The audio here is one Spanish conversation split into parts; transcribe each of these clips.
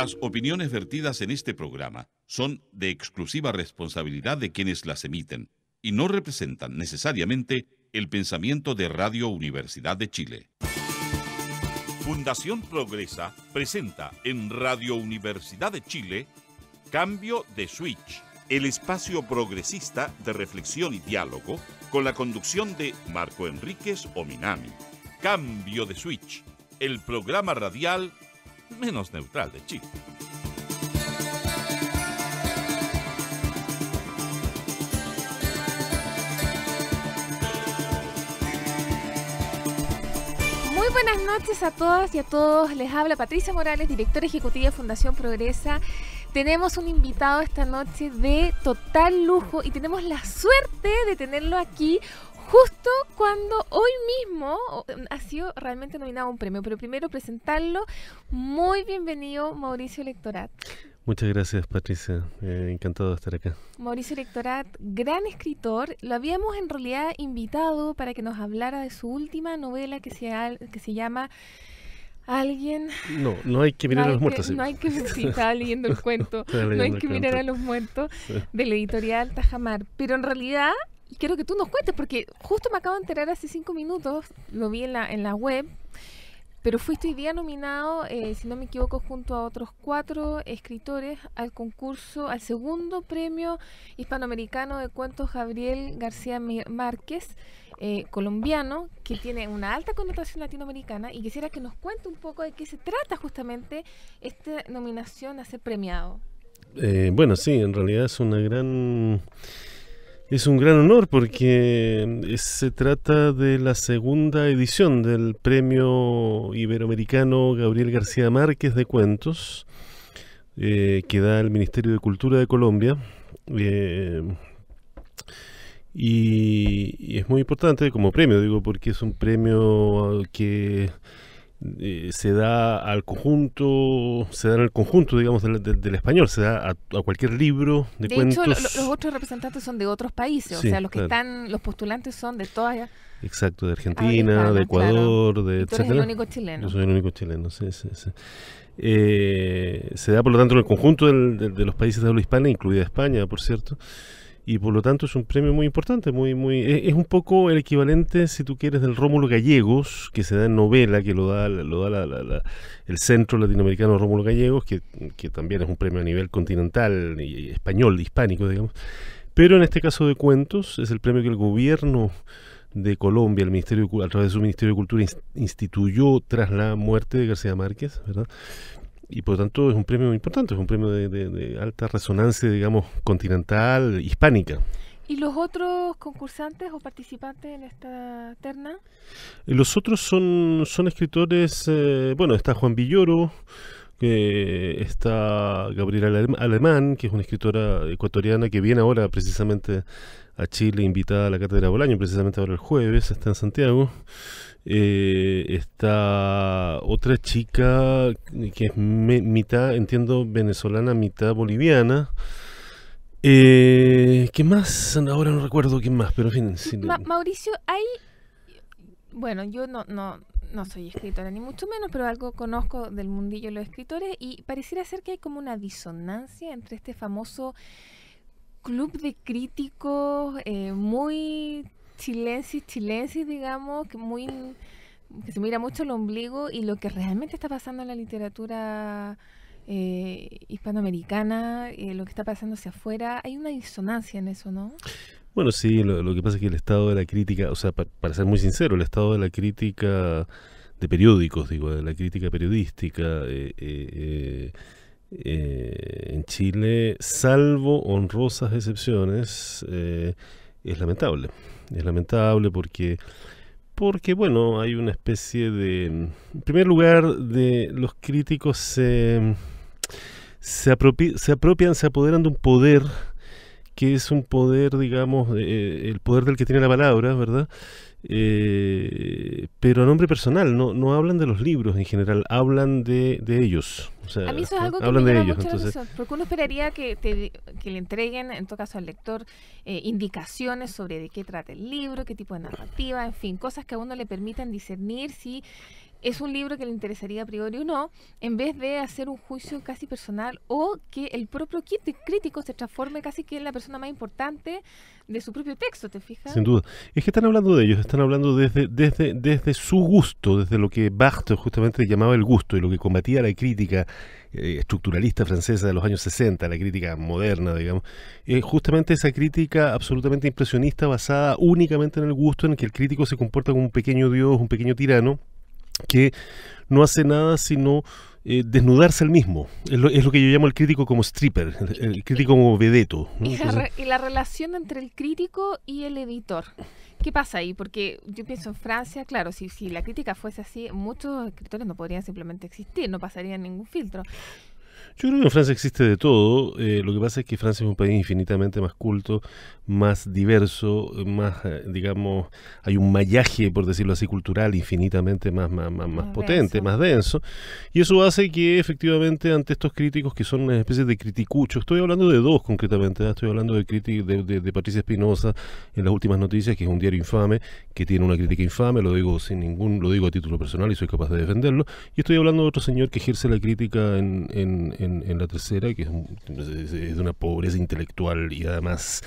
Las opiniones vertidas en este programa son de exclusiva responsabilidad de quienes las emiten y no representan necesariamente el pensamiento de Radio Universidad de Chile. Fundación Progresa presenta en Radio Universidad de Chile Cambio de Switch, el espacio progresista de reflexión y diálogo con la conducción de Marco Enríquez Ominami. Cambio de Switch, el programa radial menos neutral de Chile. Muy buenas noches a todas y a todos. Les habla Patricia Morales, directora ejecutiva de Fundación Progresa. Tenemos un invitado esta noche de total lujo y tenemos la suerte de tenerlo aquí justo cuando hoy mismo eh, ha sido realmente nominado a un premio. Pero primero presentarlo. Muy bienvenido, Mauricio Lectorat. Muchas gracias, Patricia. Eh, encantado de estar acá. Mauricio Lectorat, gran escritor. Lo habíamos en realidad invitado para que nos hablara de su última novela que se, que se llama alguien. No, no hay que mirar a los muertos. No hay que. Sí, leyendo el cuento. no hay que mirar a los muertos de la editorial Tajamar. Pero en realidad, quiero que tú nos cuentes, porque justo me acabo de enterar hace cinco minutos, lo vi en la, en la web, pero fuiste hoy día nominado, eh, si no me equivoco, junto a otros cuatro escritores al concurso, al segundo premio hispanoamericano de cuentos Gabriel García Márquez, eh, colombiano, que tiene una alta connotación latinoamericana, y quisiera que nos cuente un poco de qué se trata justamente esta nominación a ser premiado. Eh, bueno, sí, en realidad es una gran es un gran honor porque eh, se trata de la segunda edición del Premio Iberoamericano Gabriel García Márquez de Cuentos eh, que da el Ministerio de Cultura de Colombia. Eh, y, y, es muy importante como premio, digo, porque es un premio que eh, se da al conjunto, se da al conjunto, digamos, del, español, se da a, cualquier libro de, hecho, los otros representantes son de otros países, o sea, los que están, los postulantes son de todas. Exacto, de ah, Argentina, de Ecuador, de. etcétera. tú el único chileno. Yo soy el único chileno, sí, sí, eh, se da, por lo tanto, en el conjunto de los países de habla hispana, incluida España, por cierto y por lo tanto es un premio muy importante, muy muy e, es, un poco el equivalente, si tú quieres, del Rómulo Gallegos, que se da en novela, que lo da, lo da el Centro Latinoamericano Rómulo Gallegos, que, también es un premio a nivel continental, y, español, hispánico, digamos. Pero en este caso de cuentos es el premio que el gobierno de Colombia, el Ministerio a través de su Ministerio de Cultura instituyó tras la muerte de García Márquez, ¿verdad? y por lo tanto es un premio importante, es un premio de, alta resonancia, digamos, continental, hispánica. ¿Y los otros concursantes o participantes en esta terna? Los otros son, son escritores, eh, bueno, está Juan Villoro, que está Gabriela Alemán, que es una escritora ecuatoriana que viene ahora precisamente a Chile, invitada a la Cátedra Bolaño, precisamente ahora el jueves, está en Santiago. Eh, está otra chica que es mitad, entiendo, venezolana, mitad boliviana. Eh, ¿Qué más? Ahora no recuerdo quién más, pero en fin. Mauricio, hay... Bueno, yo no, no, no soy escritora ni mucho menos, pero algo conozco del mundillo de los escritores y pareciera ser que hay como una disonancia entre este famoso club de críticos eh, muy chilensis, chilensis, digamos, que muy que se mira mucho el ombligo y lo que realmente está pasando en la literatura eh, hispanoamericana, eh, lo que está pasando hacia afuera, hay una disonancia en eso, ¿no? Bueno, sí, lo, que pasa es que el estado de la crítica, o sea, para ser muy sincero, el estado de la crítica de periódicos, digo, de la crítica periodística eh, eh, eh, en Chile, salvo honrosas excepciones, es lamentable. Es lamentable porque, porque, bueno, hay una especie de... En primer lugar, de los críticos se, se apropian, se apoderan de un poder que es un poder, digamos, eh, eh, el poder del que tiene la palabra, ¿verdad? Eh, pero a nombre personal, no, no hablan de los libros en general, hablan de, de ellos. a mí eso es ah, algo que hablan me de ellos, porque uno esperaría que, que, le entreguen, en todo caso al lector, eh, indicaciones sobre de qué trata el libro, qué tipo de narrativa, en fin, cosas que a uno le permitan discernir si es un libro que le interesaría a priori o no, en vez de hacer un juicio casi personal o que el propio crítico se transforme casi que en la persona más importante de su propio texto, ¿te fijas? Sin duda. Es que están hablando de ellos, están hablando desde, desde, desde su gusto, desde lo que Barthes justamente llamaba el gusto y lo que combatía la crítica eh, estructuralista francesa de los años 60, la crítica moderna, digamos, eh, justamente esa crítica absolutamente impresionista basada únicamente en el gusto, en que el crítico se comporta como un pequeño dios, un pequeño tirano, que no hace nada sino eh, desnudarse el mismo. Es lo, que yo llamo el crítico como stripper, el, crítico como vedeto. Y, la relación entre el crítico y el editor. ¿Qué pasa ahí? Porque yo pienso en Francia, claro, si, si la crítica fuese así, muchos escritores no podrían simplemente existir, no pasarían ningún filtro. Yo creo que en Francia existe de todo. Eh, lo que pasa es que Francia es un país infinitamente más culto, más diverso, más, eh, digamos, hay un mallaje, por decirlo así, cultural infinitamente más, más, más, potente, más denso. Y eso hace que efectivamente ante estos críticos que son una especie de criticuchos, estoy hablando de dos concretamente, ¿eh? estoy hablando de, de, de, Patricia Espinosa en las últimas noticias, que es un diario infame, que tiene una crítica infame, lo digo sin ningún, lo digo a título personal y soy capaz de defenderlo. Y estoy hablando de otro señor que ejerce la crítica en, en en, la tercera, que es, de una pobreza intelectual y además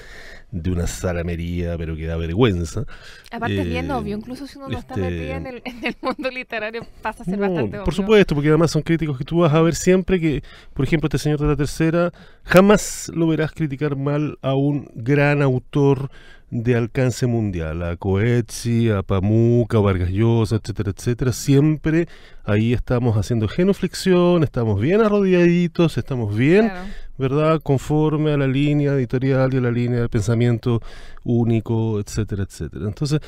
de una salamería, pero que da vergüenza. Aparte bien eh, obvio, incluso si uno no está este, metido en el, mundo literario pasa a ser bastante Por supuesto, porque además son críticos que tú vas a ver siempre que, por ejemplo, este señor de la tercera, jamás lo verás criticar mal a un gran autor de alcance mundial, a Coetzi, a Pamuca, a Vargas etcétera, etcétera. Siempre ahí estamos haciendo genuflexión, estamos bien arrodilladitos, estamos bien, ¿verdad? Conforme a la línea editorial y a la línea del pensamiento único, etcétera, etcétera. Entonces,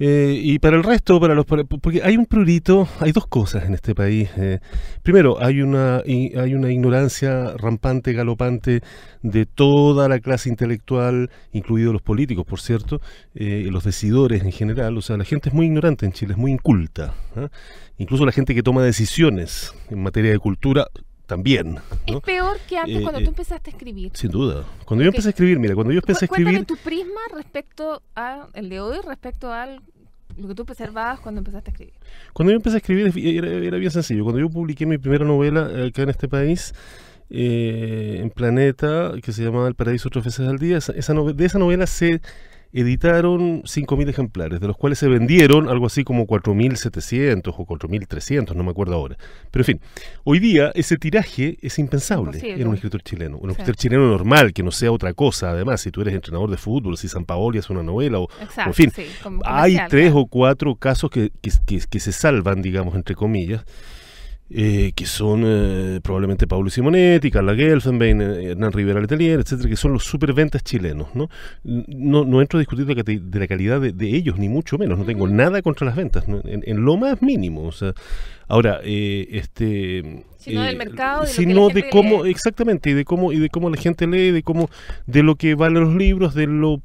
eh, y para el resto, para los porque hay un prurito, hay dos cosas en este país. Eh. primero, hay una hay una ignorancia rampante, galopante de toda la clase intelectual, incluidos los políticos, por cierto, eh, los decidores en general. O sea, la gente es muy ignorante en Chile, es muy inculta. ¿ah? Incluso la gente que toma decisiones en materia de cultura también. Es peor que antes eh, cuando eh, tú empezaste a escribir. Sin duda. Cuando yo empecé a escribir, mira, cuando yo empecé a escribir... Cuéntame tu prisma respecto a el de hoy, respecto al lo que tú preservabas cuando empezaste a escribir. Cuando yo empecé a escribir era, bien sencillo. Cuando yo publiqué mi primera novela eh, acá en este país, en Planeta, que se llamaba El Paraíso tres veces al día, de esa novela se editaron 5.000 ejemplares, de los cuales se vendieron algo así como 4.700 o 4.300, no me acuerdo ahora. Pero en fin, hoy día ese tiraje es impensable en un escritor chileno. Un escritor chileno normal, que no sea otra cosa, además, si tú eres entrenador de fútbol, si San Paoli es una novela, o, en fin, hay tres o cuatro casos que, que, que se salvan, digamos, entre comillas. Eh, que son eh, probablemente Pablo Simonetti, Carla Gelfenbein, eh, Hernán Rivera Letelier, etcétera, que son los superventas chilenos. No, no, entro a discutir de, la calidad de, ellos, ni mucho menos. No tengo nada contra las ventas, en, lo más mínimo. O sea, ahora, eh, este. Sino del mercado, de sino lo que de cómo, exactamente, y de cómo, y de cómo la gente lee, de cómo, de lo que valen los libros, de lo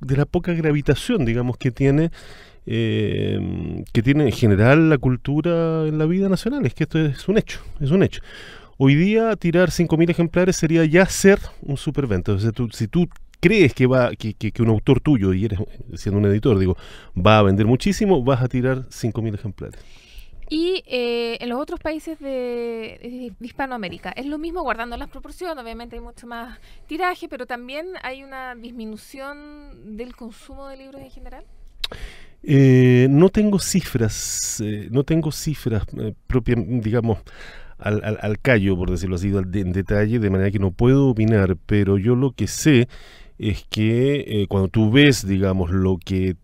de la poca gravitación, digamos, que tiene eh, que tiene en general la cultura en la vida nacional. Es que esto es un hecho, es un hecho. Hoy día tirar 5.000 ejemplares sería ya ser un superventa. si tú crees que va que, un autor tuyo, y eres siendo un editor, digo, va a vender muchísimo, vas a tirar 5.000 ejemplares. Y eh, en los otros países de, Hispanoamérica es lo mismo guardando las proporciones, obviamente hay mucho más tiraje, pero también hay una disminución del consumo de libros en general. Eh, no tengo cifras, eh, no tengo cifras eh, propias, digamos, al, al, al, callo, por decirlo así, en detalle, de manera que no puedo opinar, pero yo lo que sé es que cuando tú ves, digamos, lo que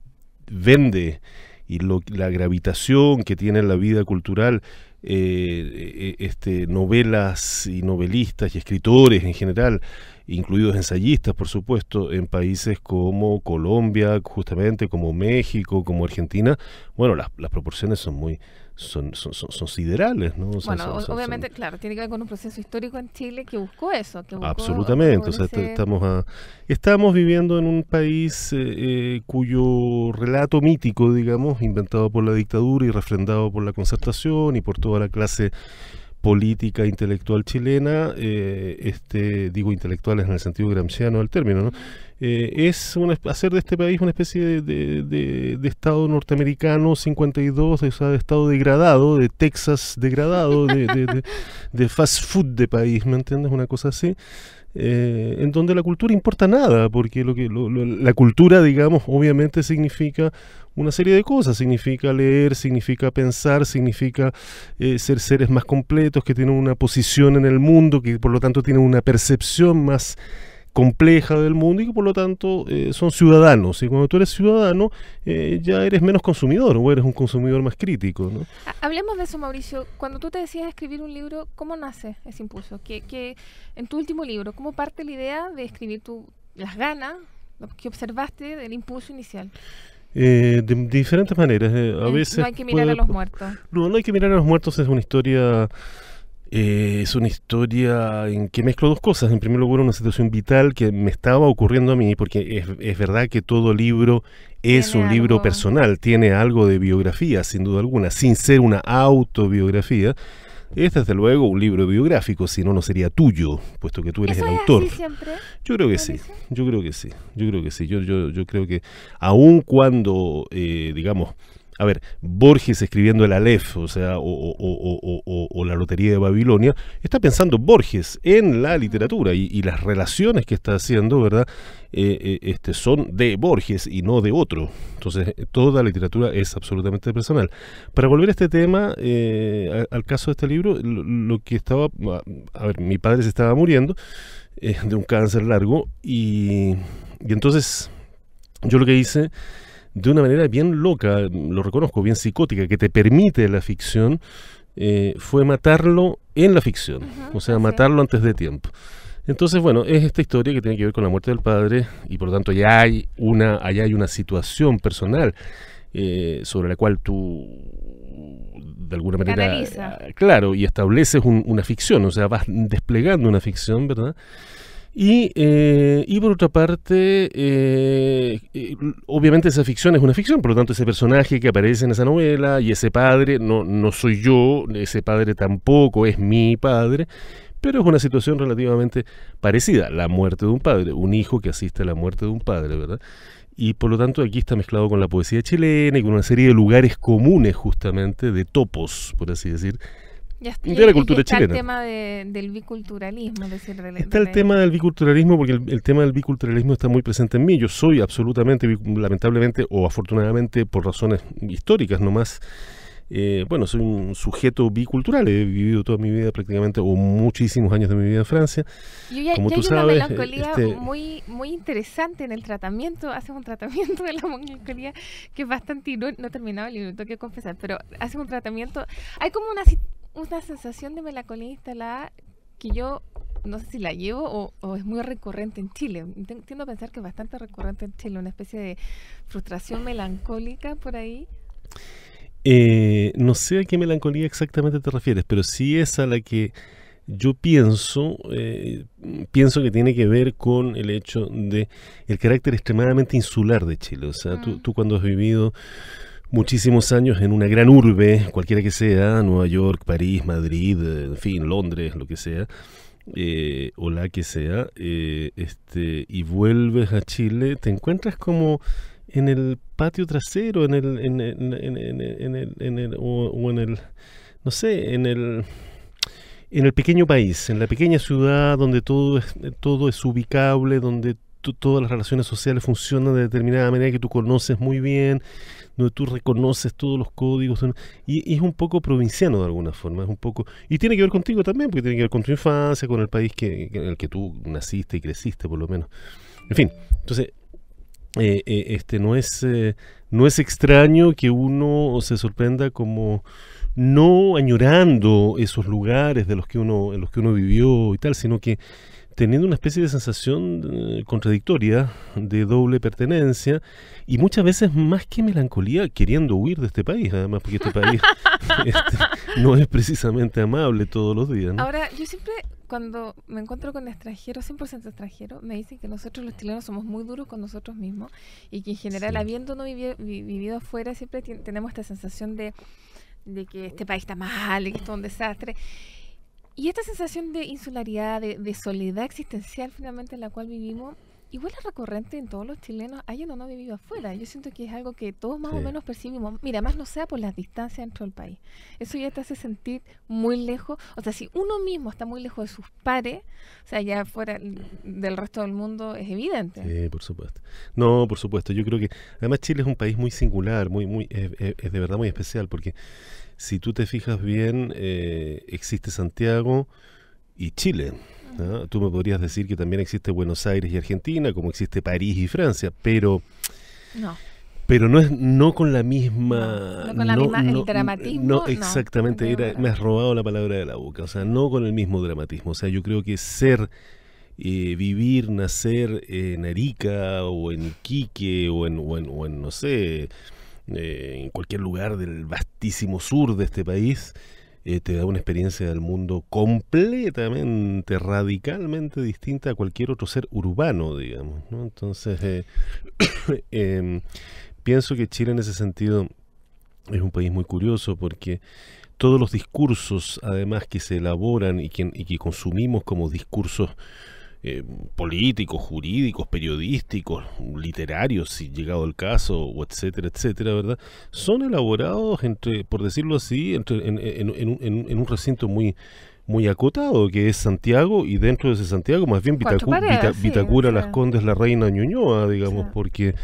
vende y lo, la gravitación que tiene la vida cultural, e, e, este, novelas y novelistas y escritores en general, incluidos ensayistas, por supuesto, en países como Colombia, justamente, como México, como Argentina, bueno, las, proporciones son muy, son, siderales, ¿no? bueno, obviamente, claro, tiene que ver con un proceso histórico en Chile que buscó eso. Que buscó, absolutamente, o sea, estamos, estamos viviendo en un país eh, eh, cuyo relato mítico, digamos, inventado por la dictadura y refrendado por la concertación y por toda la clase política intelectual chilena, eh, este, digo intelectuales en el sentido gramsciano del término, ¿no? Eh, es hacer de este país una especie de, de, de Estado norteamericano 52, o sea, de Estado degradado, de Texas degradado, de, fast food de país, ¿me entiendes? Una cosa así. Eh, en donde la cultura importa nada, porque lo que, la cultura, digamos, obviamente significa una serie de cosas, significa leer, significa pensar, significa eh, ser seres más completos, que tienen una posición en el mundo, que por lo tanto tienen una percepción más compleja del mundo y que por lo tanto eh, son ciudadanos. Y cuando tú eres ciudadano eh, ya eres menos consumidor o eres un consumidor más crítico. Hablemos de eso, Mauricio. Cuando tú te decías escribir un libro, ¿cómo nace ese impulso? Que, en tu último libro, ¿cómo parte la idea de escribir tu, las ganas que observaste del impulso inicial? Eh, de, diferentes maneras. a veces no hay que mirar a los muertos. no hay que mirar a los muertos es una historia eh, es una historia en que mezclo dos cosas. En primer lugar, una situación vital que me estaba ocurriendo a mí, porque es, verdad que todo libro es un libro personal, tiene algo de biografía, sin duda alguna, sin ser una autobiografía. Es desde luego un libro biográfico, si no, no sería tuyo, puesto que tú eres el autor. Yo creo que sí, yo creo que sí, yo creo que sí. Yo, yo, yo creo que aun cuando, eh, digamos, a ver, Borges escribiendo el Aleph, o sea, o, la Lotería de Babilonia, está pensando Borges en la literatura y, las relaciones que está haciendo, ¿verdad? Eh, eh, este, son de Borges y no de otro. Entonces, toda la literatura es absolutamente personal. Para volver a este tema, eh, al caso de este libro, lo, que estaba, a ver, mi padre se estaba muriendo de un cáncer largo y, y entonces yo lo que hice de una manera bien loca, lo reconozco, bien psicótica, que te permite la ficción, eh, fue matarlo en la ficción, o sea, matarlo antes de tiempo. Entonces, bueno, es esta historia que tiene que ver con la muerte del padre y por lo tanto ya hay una, allá hay una situación personal eh, sobre la cual tú de alguna manera eh, claro y estableces una ficción, o sea, vas desplegando una ficción, ¿verdad? Eh, y, por otra parte, eh, eh, obviamente esa ficción es una ficción, por lo tanto ese personaje que aparece en esa novela y ese padre no, no soy yo, ese padre tampoco es mi padre, pero es una situación relativamente parecida, la muerte de un padre, un hijo que asiste a la muerte de un padre, ¿verdad? Y por lo tanto aquí está mezclado con la poesía chilena y con una serie de lugares comunes justamente, de topos, por así decir, ya está, el tema del biculturalismo. está el tema del biculturalismo porque el, el, tema del biculturalismo está muy presente en mí. Yo soy absolutamente, lamentablemente o afortunadamente por razones históricas nomás, eh, bueno, soy un sujeto bicultural, he vivido toda mi vida prácticamente, o muchísimos años de mi vida en Francia. Y ya, Como tú hay sabes, una melancolía este, muy, muy interesante en el tratamiento, haces un tratamiento de la melancolía que es bastante, no, no he terminado el libro, tengo que confesar, pero haces un tratamiento, hay como una, una sensación de melancolía instalada que yo no sé si la llevo o, o, es muy recurrente en Chile. Tiendo a pensar que es bastante recurrente en Chile, una especie de frustración melancólica por ahí. Eh, no sé a qué melancolía exactamente te refieres, pero sí es a la que yo pienso, eh, pienso que tiene que ver con el hecho de el carácter extremadamente insular de Chile. O sea, tú, mm. cuando has vivido muchísimos años en una gran urbe, cualquiera que sea, Nueva York, París, Madrid, eh, en fin, Londres, lo que sea, o la que sea, este, y vuelves a Chile, te encuentras como en el patio trasero, en el, en, en, en, el, en el o, en el, no sé, en el, en el pequeño país, en la pequeña ciudad donde todo es, todo es ubicable, donde todas las relaciones sociales funcionan de determinada manera que tú conoces muy bien, donde tú reconoces todos los códigos, y, es un poco provinciano de alguna forma, es un poco, y tiene que ver contigo también, porque tiene que ver con tu infancia, con el país que, en el que tú naciste y creciste por lo menos. En fin, entonces eh, eh, este, no, es, eh, no es extraño que uno se sorprenda como no añorando esos lugares de los que uno, en los que uno vivió y tal, sino que teniendo una especie de sensación eh, contradictoria de doble pertenencia y muchas veces más que melancolía queriendo huir de este país, además porque este país este, no es precisamente amable todos los días. Ahora, yo siempre cuando me encuentro con extranjeros, 100% extranjeros, me dicen que nosotros los chilenos somos muy duros con nosotros mismos y que en general, habiéndonos habiendo vivido afuera, siempre tenemos esta sensación de, de que este país está mal, y que esto es un desastre. Y esta sensación de insularidad, de, soledad existencial finalmente en la cual vivimos, igual es recurrente en todos los chilenos, hayan o no vivido afuera. Yo siento que es algo que todos más o menos percibimos. Mira, más no sea por las distancias dentro del país. Eso ya te hace sentir muy lejos. O sea, si uno mismo está muy lejos de sus pares, o sea, ya fuera del resto del mundo, es evidente. Sí, por supuesto. No, por supuesto. Yo creo que además Chile es un país muy singular, muy, muy, es de verdad muy especial, porque si tú te fijas bien, eh, existe Santiago y Chile. Tú me podrías decir que también existe Buenos Aires y Argentina, como existe París y Francia, pero... No. Pero no es no con la misma... No, con la misma dramatismo. No, exactamente, me has robado la palabra de la boca, o sea, no con el mismo dramatismo. O sea, yo creo que ser... Eh, vivir, nacer en Arica o en Quique o en, o en no sé, eh, en cualquier lugar del vastísimo sur de este país, eh, te da una experiencia del mundo completamente, radicalmente distinta a cualquier otro ser urbano, digamos. Entonces, eh, em, pienso que Chile en ese sentido es un país muy curioso porque todos los discursos, además, que se elaboran y que consumimos como discursos eh, políticos, jurídicos, periodísticos, literarios, si llegado el caso, o etcétera, etcétera, ¿verdad? Son elaborados, entre, por decirlo así, entre, en, un recinto muy muy acotado, que es Santiago, y dentro de ese Santiago, más bien Vitacura, Las Condes, La Reina, Ñuñoa, digamos, porque...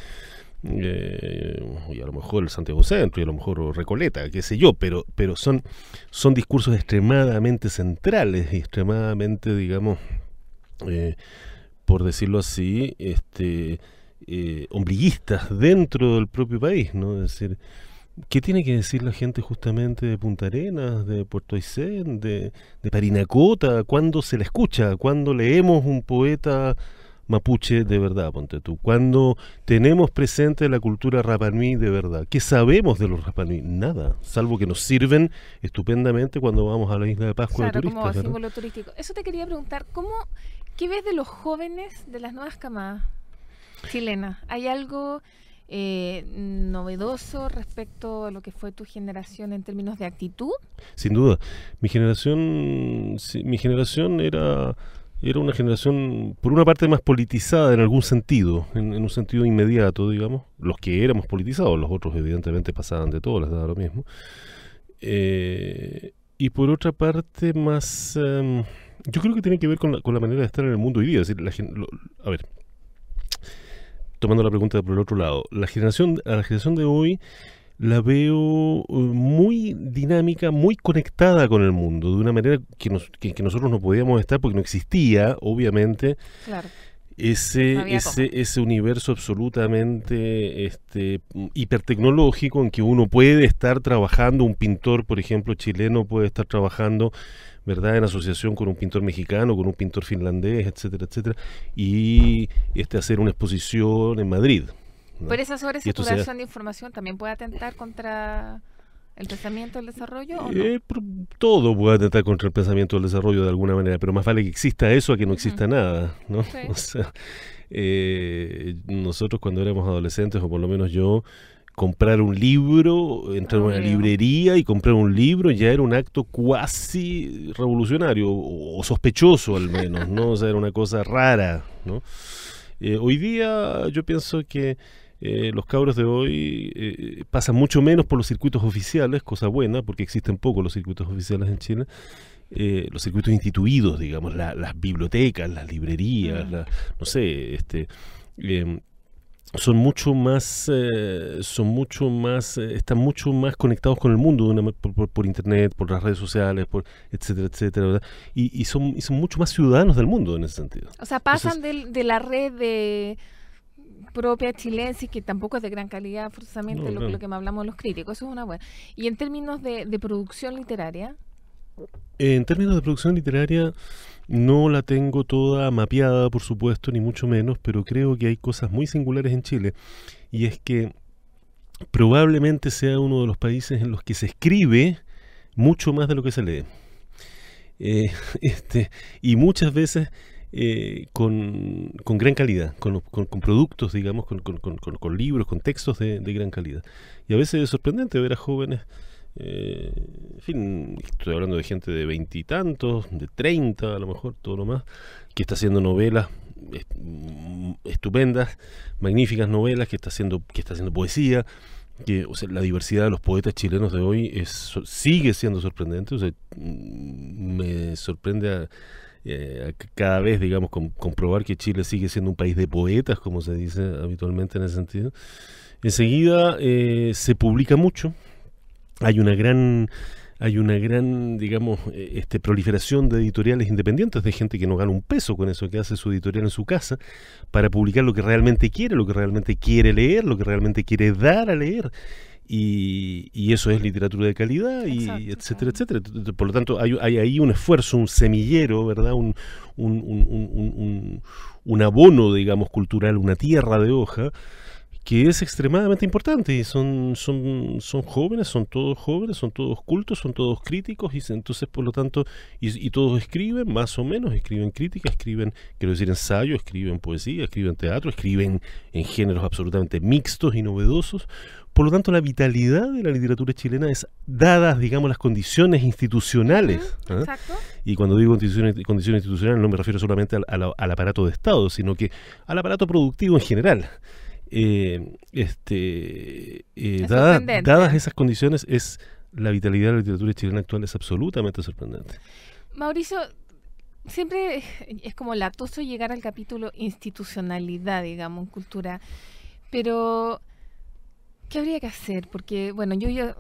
Eh, y a lo mejor el Santiago Centro y a lo mejor Recoleta, qué sé yo, pero, pero son, son discursos extremadamente centrales y extremadamente, digamos, eh, por decirlo así, este, eh, dentro del propio país, ¿no? Es decir, ¿qué tiene que decir la gente justamente de Punta Arenas, de Puerto Aysén, de, de Parinacota? cuando se la escucha? cuando leemos un poeta mapuche de verdad, ponte tú. Cuando tenemos presente la cultura Rapanui de verdad, ¿qué sabemos de los Rapanui? Nada, salvo que nos sirven estupendamente cuando vamos a la isla de Pascua de Como símbolo turístico. Eso te quería preguntar, ¿cómo, ¿qué ves de los jóvenes de las nuevas camadas chilenas? ¿Hay algo eh, novedoso respecto a lo que fue tu generación en términos de actitud? Sin duda. Mi generación, mi generación era era una generación, por una parte, más politizada en algún sentido, en, un sentido inmediato, digamos. Los que éramos politizados, los otros evidentemente pasaban de todo, les daba lo mismo. Eh, y por otra parte, más... Em, yo creo que tiene que ver con la, manera de estar en el mundo hoy día. decir, a ver, tomando la pregunta por el otro lado, la generación, a la generación de hoy la veo eh, muy dinámica, muy conectada con el mundo, de una manera que, que, nosotros no podíamos estar porque no existía, obviamente. Claro. Ese, ese, ese, universo absolutamente este, hipertecnológico en que uno puede estar trabajando, un pintor, por ejemplo, chileno puede estar trabajando ¿verdad? En asociación con un pintor mexicano, con un pintor finlandés, etcétera, etcétera, y este, hacer una exposición en Madrid, pero esa sobresaturación de información también puede atentar contra ¿El pensamiento, del desarrollo? ¿o no? Eh, todo puede atentar contra el pensamiento del desarrollo de alguna manera, pero más vale que exista eso a que no exista nada. ¿no? Eh, nosotros cuando éramos adolescentes, o por lo menos yo, comprar un libro, entrar a ah, una librería y comprar un libro ya era un acto cuasi revolucionario, o, sospechoso al menos, ¿no? era una cosa rara, ¿no? Eh, hoy día yo pienso que eh, los cabros de hoy eh, pasan mucho menos por los circuitos oficiales, cosa buena, porque existen pocos los circuitos oficiales en China eh, los circuitos instituidos, digamos, las bibliotecas, las librerías, mm. no sé, este, son mucho más, son mucho más, están mucho más conectados con el mundo por, internet, por las redes sociales, por etcétera, etcétera, Y, son, son mucho más ciudadanos del mundo en ese sentido. O sea, pasan de la red de propia y que tampoco es de gran calidad, forzosamente, lo, que me hablamos los críticos, eso es una buena. Y en términos de, producción literaria, en términos de producción literaria, no la tengo toda mapeada, por supuesto, ni mucho menos, pero creo que hay cosas muy singulares en Chile. Y es que probablemente sea uno de los países en los que se escribe mucho más de lo que se lee. Eh, este, y muchas veces eh, con, gran calidad, con, con, productos, digamos, con, libros, con textos de, gran calidad. Y a veces es sorprendente ver a jóvenes, eh, fin, estoy hablando de gente de veintitantos, de treinta a lo mejor, todo lo más, que está haciendo novelas mm, estupendas, magníficas novelas, que está haciendo, que está haciendo poesía. Que, la diversidad de los poetas chilenos de hoy sigue siendo sorprendente. Mm, me sorprende a, eh, cada vez, digamos, comprobar que Chile sigue siendo un país de poetas, como se dice habitualmente en ese sentido. Enseguida eh, se publica mucho, hay una gran hay una gran, digamos, eh, este, proliferación de editoriales independientes, de gente que no gana un peso con eso, que hace su editorial en su casa, para publicar lo que realmente quiere, lo que realmente quiere leer, lo que realmente quiere dar a leer. Y, eso es literatura de calidad, y etcétera, etcétera. Por lo tanto, hay, hay, ahí un esfuerzo, un semillero, ¿verdad? Un, un, un, un, abono, digamos, cultural, una tierra de hoja que es extremadamente importante. Y son, son, son jóvenes, son todos jóvenes, son todos cultos, son todos críticos, y entonces, por lo tanto, y, todos escriben, más o menos, escriben crítica, escriben, quiero decir, ensayo, escriben poesía, escriben teatro, escriben en géneros absolutamente mixtos y novedosos. Por lo tanto, la vitalidad de la literatura chilena es dadas, digamos, las condiciones institucionales. ¿ah? exacto. Y cuando digo condiciones, condiciones institucionales no me refiero solamente al aparato de Estado, sino que al aparato productivo en general eh, este, eh, dadas esas condiciones, es la vitalidad de la literatura chilena actual es absolutamente sorprendente. Mauricio, siempre es como latoso llegar al capítulo institucionalidad, digamos, cultura, pero ¿qué habría que hacer? Porque, bueno, yo, yo,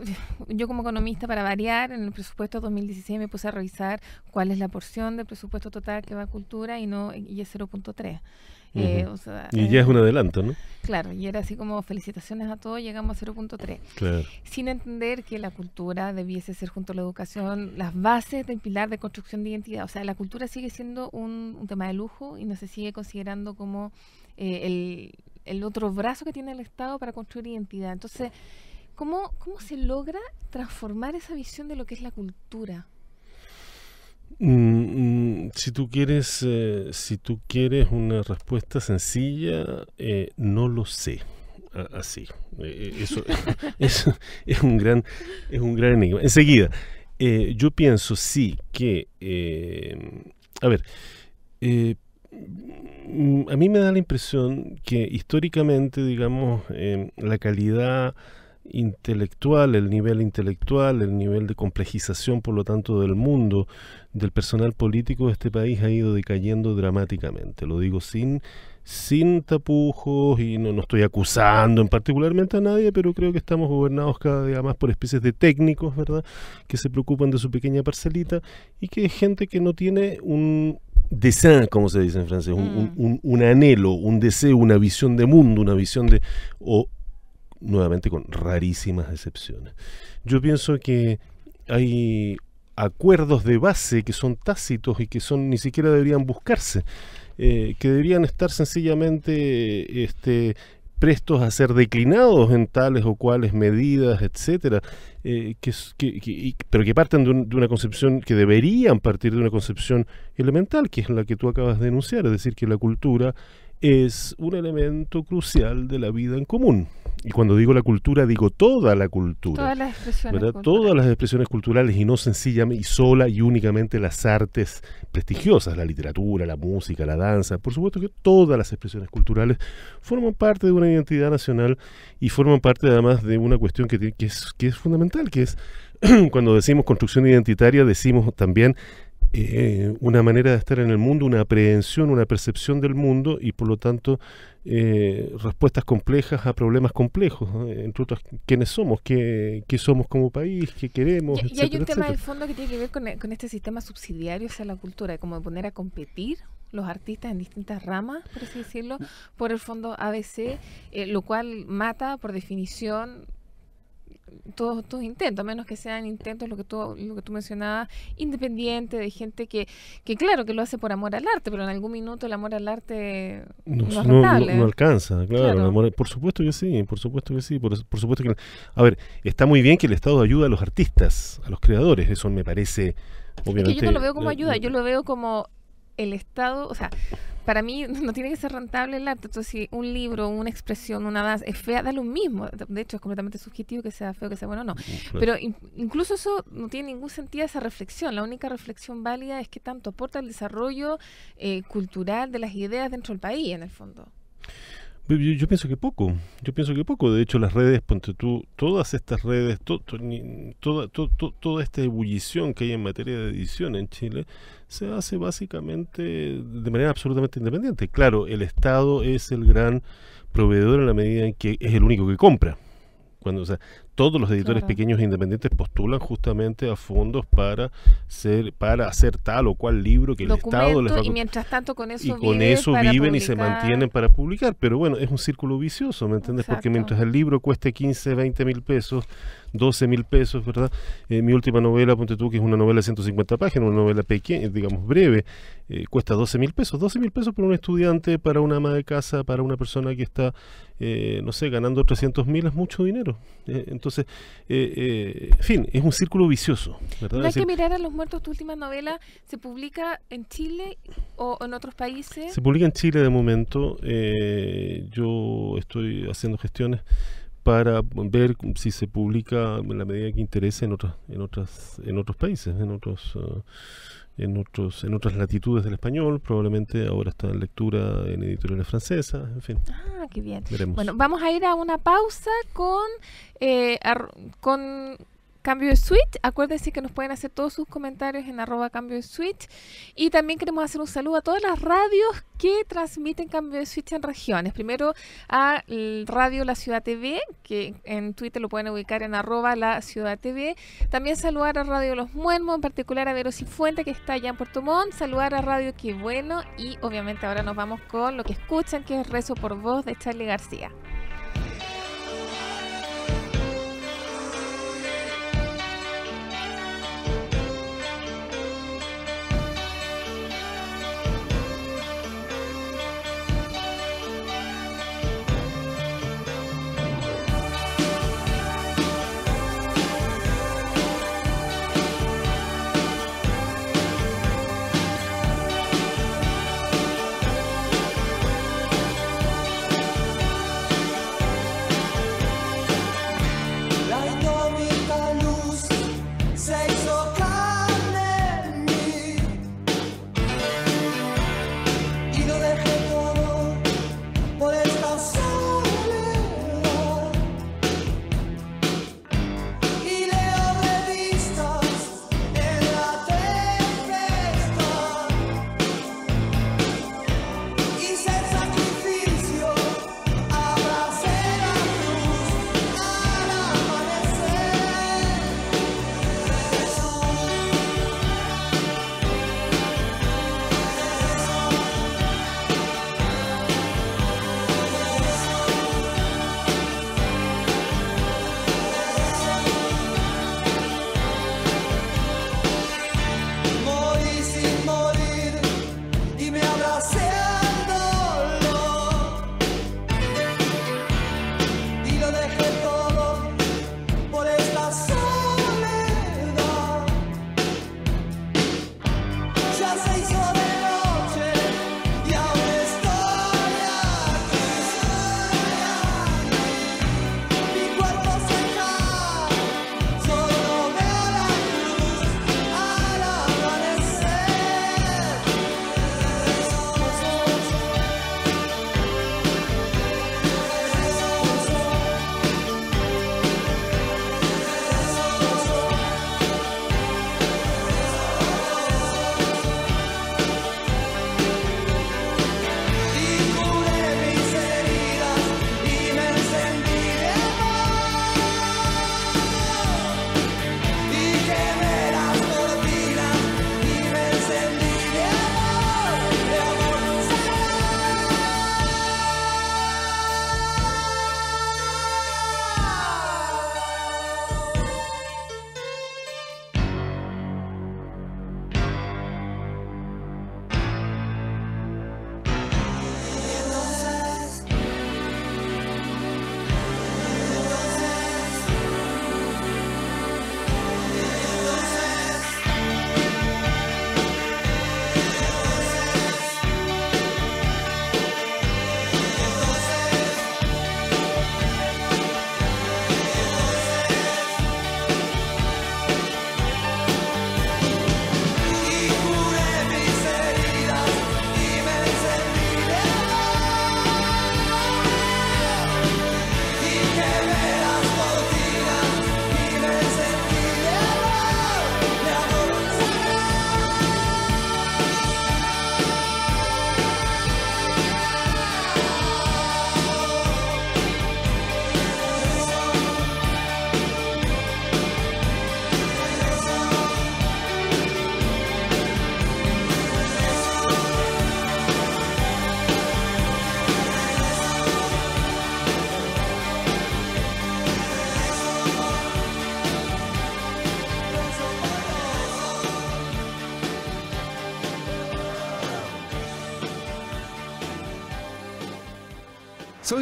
yo como economista, para variar, en el presupuesto 2016 me puse a revisar cuál es la porción del presupuesto total que va a cultura y, no, y es 0.3. Eh, y eh, ya es un adelanto, ¿no? Claro, y era así como felicitaciones a todos, llegamos a 0.3. Sin entender que la cultura debiese ser junto a la educación las bases del pilar de construcción de identidad. O sea, la cultura sigue siendo un, tema de lujo y no se sigue considerando como eh, el, el, otro brazo que tiene el Estado para construir identidad. Entonces, ¿cómo, ¿cómo se logra transformar esa visión de lo que es la cultura? Mm, mm, si tú quieres, eh, si tú quieres una respuesta sencilla, eh, no lo sé. Así. Eh, eso, es un gran, es un gran enigma. Enseguida, yo pienso sí que, a ver, mm, a mí me da la impresión que históricamente, digamos, la calidad intelectual, el nivel intelectual, el nivel de complejización, por lo tanto, del mundo, del personal político de este país ha ido decayendo dramáticamente. Lo digo sin, sin tapujos y no, estoy acusando en particularmente a nadie, pero creo que estamos gobernados cada día más por especies de técnicos, ¿verdad?, que se preocupan de su pequeña parcelita y que es gente que no tiene un, deseo, como se dice en francés, un, mm. anhelo, un deseo, una visión de mundo, una visión de nuevamente con rarísimas excepciones. Yo pienso que hay acuerdos de base que son tácitos y que son ni siquiera deberían buscarse, eh, que deberían estar sencillamente este, prestos a ser declinados en tales o cuales medidas, etcétera, eh, que, pero que parten de, de, una concepción, que deberían partir de una concepción elemental, que es la que tú acabas de enunciar, es decir, que la cultura es un elemento crucial de la vida en común. Y cuando digo la cultura, digo toda la cultura. Todas las expresiones, culturales. Todas las expresiones culturales y no sencillamente y sola y únicamente las artes prestigiosas, la literatura, la música, la danza. Por supuesto que todas las expresiones culturales forman parte de una identidad nacional y forman parte además de una cuestión que, que, es, que es fundamental, que es cuando decimos construcción identitaria, decimos también eh, una manera de estar en el mundo, una aprehensión, una percepción del mundo y por lo tanto eh, respuestas complejas a problemas complejos, En entre otras, quiénes somos, ¿Qué, somos como país, qué queremos. Y, hay un tema de fondo que tiene que ver con, este sistema subsidiario hacia la cultura, como poner a competir los artistas en distintas ramas, por así decirlo, por el fondo ABC, eh, lo cual mata por definición todos intentos, a menos que sean intentos, lo que tú, lo que tú mencionabas, independiente, de gente que, que claro, que lo hace por amor al arte, pero en algún minuto el amor al arte no, no, no, alcanza, claro. por supuesto que sí, por supuesto que sí, por, supuesto que... A ver, está muy bien que el Estado ayuda a los artistas, a los creadores, eso me parece... Obviamente, yo no lo veo como eh, ayuda, eh, yo lo veo como el Estado, o sea, para mí no tiene que ser rentable el arte. Entonces, si un libro, una expresión, una edad es fea, da lo mismo. De hecho, es completamente subjetivo que sea feo, que sea bueno o no. Mm, Pero incluso eso no tiene ningún sentido esa reflexión. La única reflexión válida es que tanto aporta el desarrollo eh, cultural de las ideas dentro del país, en el fondo. Yo, pienso que poco, yo pienso que poco. De hecho, las redes, ponte tú, todas estas redes, toda, toda esta ebullición que hay en materia de edición en Chile, se hace básicamente de manera absolutamente independiente. Claro, el Estado es el gran proveedor en la medida en que es el único que compra. Cuando, o sea, todos los editores pequeños e independientes postulan justamente a fondos para ser para hacer tal o cual libro que el Estado les va a... y mientras tanto con eso viven, y se mantienen para publicar, pero bueno, es un círculo vicioso, ¿me entiendes? Porque mientras el libro cueste 15, 20 mil pesos, 12 mil pesos, ¿verdad? Eh, mi última novela, ponte tú, que es una novela de 150 páginas, una novela pequeña, digamos breve, eh, cuesta 12 mil pesos. 12 mil pesos para un estudiante, para una ama de casa, para una persona que está, eh, no sé, ganando 300 mil es mucho dinero. entonces entonces, eh, eh, en fin, es un círculo vicioso. ¿verdad? hay que mirar a los muertos. Tu última novela se publica en Chile o en otros países. Se publica en Chile de momento. Eh, yo estoy haciendo gestiones para ver si se publica en la medida que interese en otras en otras en otros países en otros eh, en otros en otras latitudes del español probablemente ahora está en lectura en editoriales francesas en fin ah qué bien Veremos. bueno vamos a ir a una pausa con eh, con Cambio de Switch. Acuérdense que nos pueden hacer todos sus comentarios en arroba Cambio de Switch. Y también queremos hacer un saludo a todas las radios que transmiten Cambio de Switch en regiones. Primero a Radio La Ciudad TV, que en Twitter lo pueden ubicar en arroba La Ciudad TV. También saludar a Radio Los Muermos, en particular a Veros y que está allá en Puerto Montt. Saludar a Radio Qué Bueno. Y obviamente ahora nos vamos con lo que escuchan, que es Rezo por Voz de Charlie García.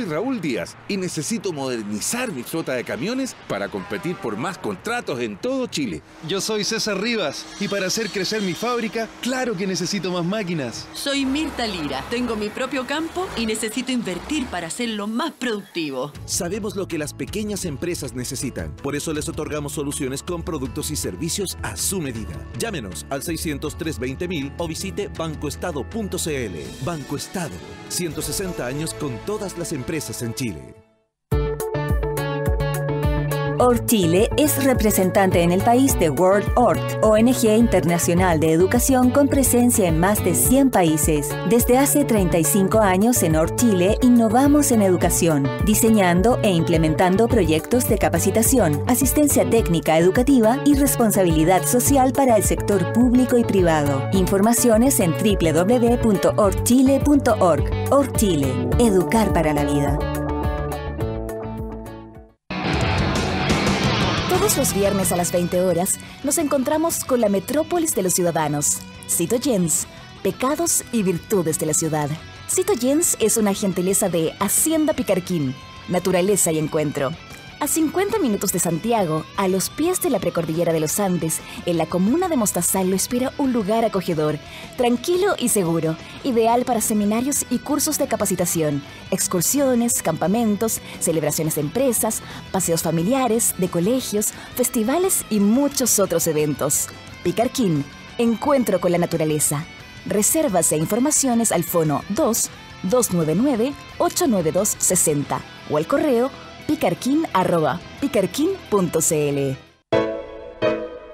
Raúl Díaz y necesito modernizar mi flota de camiones para competir por más contratos en todo Chile. Yo soy César Rivas y para hacer crecer mi fábrica, claro que necesito más máquinas. Soy Mirta Lira, tengo mi propio campo y necesito invertir para hacerlo más productivo. Sabemos lo que las pequeñas empresas necesitan, por eso les otorgamos soluciones con productos y servicios a su medida. Llámenos al 603 o visite bancoestado.cl. Banco Estado, 160 años con todas las empresas en Chile. ORT Chile es representante en el país de World ORT, ONG internacional de educación con presencia en más de 100 países. Desde hace 35 años en ORT Chile innovamos en educación, diseñando e implementando proyectos de capacitación, asistencia técnica educativa y responsabilidad social para el sector público y privado. Informaciones en www.orgchile.org. ORT Chile, educar para la vida. los viernes a las 20 horas nos encontramos con la Metrópolis de los Ciudadanos. Cito Jens, Pecados y Virtudes de la Ciudad. Cito Jens es una gentileza de Hacienda Picarquín, Naturaleza y Encuentro. A 50 minutos de Santiago, a los pies de la precordillera de los Andes, en la comuna de Mostazal lo inspira un lugar acogedor, tranquilo y seguro, ideal para seminarios y cursos de capacitación, excursiones, campamentos, celebraciones de empresas, paseos familiares, de colegios, festivales y muchos otros eventos. Picarquín, encuentro con la naturaleza. Reservas e informaciones al fono 2 299 892 60 o al correo Picarquín arroba picarquín.cl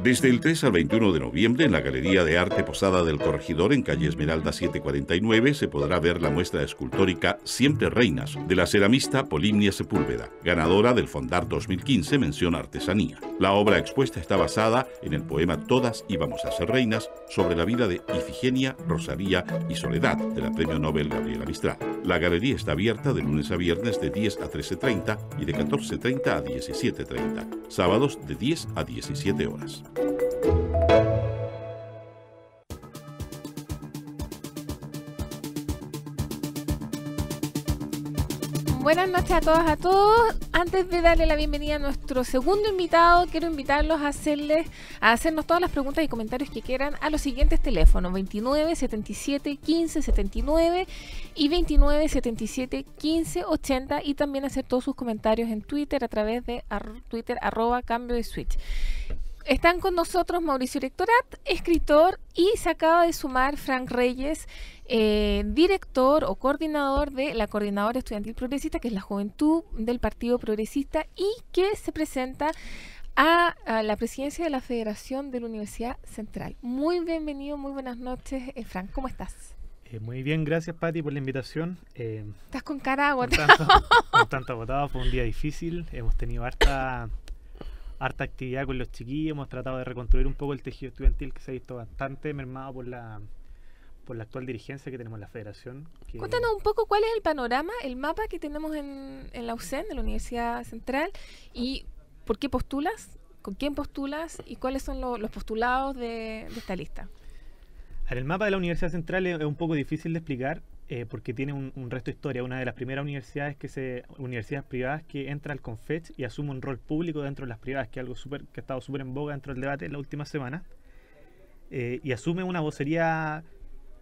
desde el 3 al 21 de noviembre en la Galería de Arte Posada del Corregidor en calle Esmeralda 749 se podrá ver la muestra escultórica Siempre Reinas de la ceramista Polimnia Sepúlveda, ganadora del Fondar 2015 mención artesanía. La obra expuesta está basada en el poema Todas íbamos a ser reinas sobre la vida de Ifigenia, Rosaría y Soledad de la Premio Nobel Gabriela Mistral. La galería está abierta de lunes a viernes de 10 a 13.30 y de 14.30 a 17.30, sábados de 10 a 17 horas. noches a todas, a todos. Antes de darle la bienvenida a nuestro segundo invitado, quiero invitarlos a hacerles, a hacernos todas las preguntas y comentarios que quieran a los siguientes teléfonos: 29 77 15 79 y 29 77 15 80 y también hacer todos sus comentarios en Twitter a través de Twitter arroba cambio de switch. Están con nosotros Mauricio Rectorat, escritor, y se acaba de sumar Frank Reyes, eh, director o coordinador de la Coordinadora Estudiantil Progresista, que es la juventud del Partido Progresista, y que se presenta a, la presidencia de la Federación de la Universidad Central. Muy bienvenido, muy buenas noches, eh, Frank, ¿cómo estás? Eh, muy bien, gracias Pati por la invitación. Estás con cara agotada. Un tanto, agotado, fue un día difícil, hemos tenido harta harta actividad con los chiquillos, hemos tratado de reconstruir un poco el tejido estudiantil que se ha visto bastante mermado por la por la actual dirigencia que tenemos en la federación. Cuéntanos un poco cuál es el panorama, el mapa que tenemos en, en la UCEN, de la Universidad Central, y por qué postulas, con quién postulas y cuáles son los postulados de, esta lista. el mapa de la Universidad Central es, un poco difícil de explicar eh, porque tiene un, resto de historia, una de las primeras universidades que se universidades privadas que entra al Confech y asume un rol público dentro de las privadas, que algo super, que ha estado súper en boga dentro del debate en la última semana, eh, y asume una vocería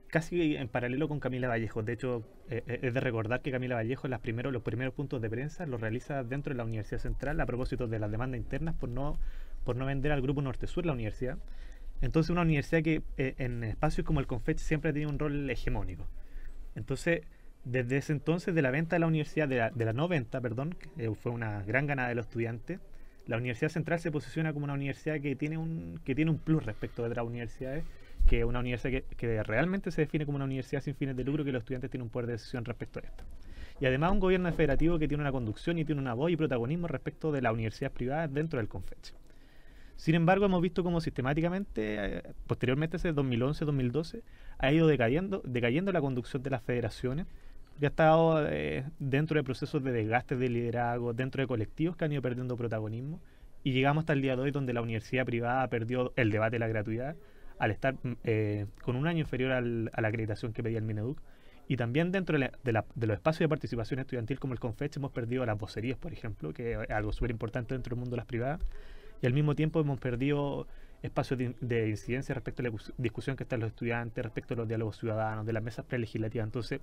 casi en paralelo con Camila Vallejo. De hecho, eh, es de recordar que Camila Vallejo las primero, los primeros puntos de prensa los realiza dentro de la Universidad Central a propósito de las demandas internas por no, por no vender al Grupo Norte-Sur la universidad. Entonces una universidad que en espacios como el Confech siempre ha tenido un rol hegemónico. Entonces, desde ese entonces, de la venta de la universidad, de la, de no venta, perdón, que eh, fue una gran ganada de los estudiantes, la Universidad Central se posiciona como una universidad que tiene un, que tiene un plus respecto de otras universidades, que es una universidad que, realmente se define como una universidad sin fines de lucro, que los estudiantes tienen un poder de decisión respecto a esto. Y además un gobierno federativo que tiene una conducción y tiene una voz y protagonismo respecto de las universidades privadas dentro del CONFECHE. Sin embargo, hemos visto cómo sistemáticamente, eh, posteriormente, desde 2011-2012, ha ido decayendo, decayendo la conducción de las federaciones, que ha estado eh, dentro de procesos de desgaste de liderazgo, dentro de colectivos que han ido perdiendo protagonismo, y llegamos hasta el día de hoy donde la universidad privada perdió el debate de la gratuidad al estar mm, eh, con un año inferior a la acreditación que pedía el Mineduc. Y también dentro de, de, los espacios de participación estudiantil como el CONFECH hemos perdido las vocerías, por ejemplo, que es algo súper importante dentro del mundo de las privadas y al mismo tiempo hemos perdido espacios de, incidencia respecto a la discusión que están los estudiantes, respecto a los diálogos ciudadanos, de las mesas prelegislativas. Entonces,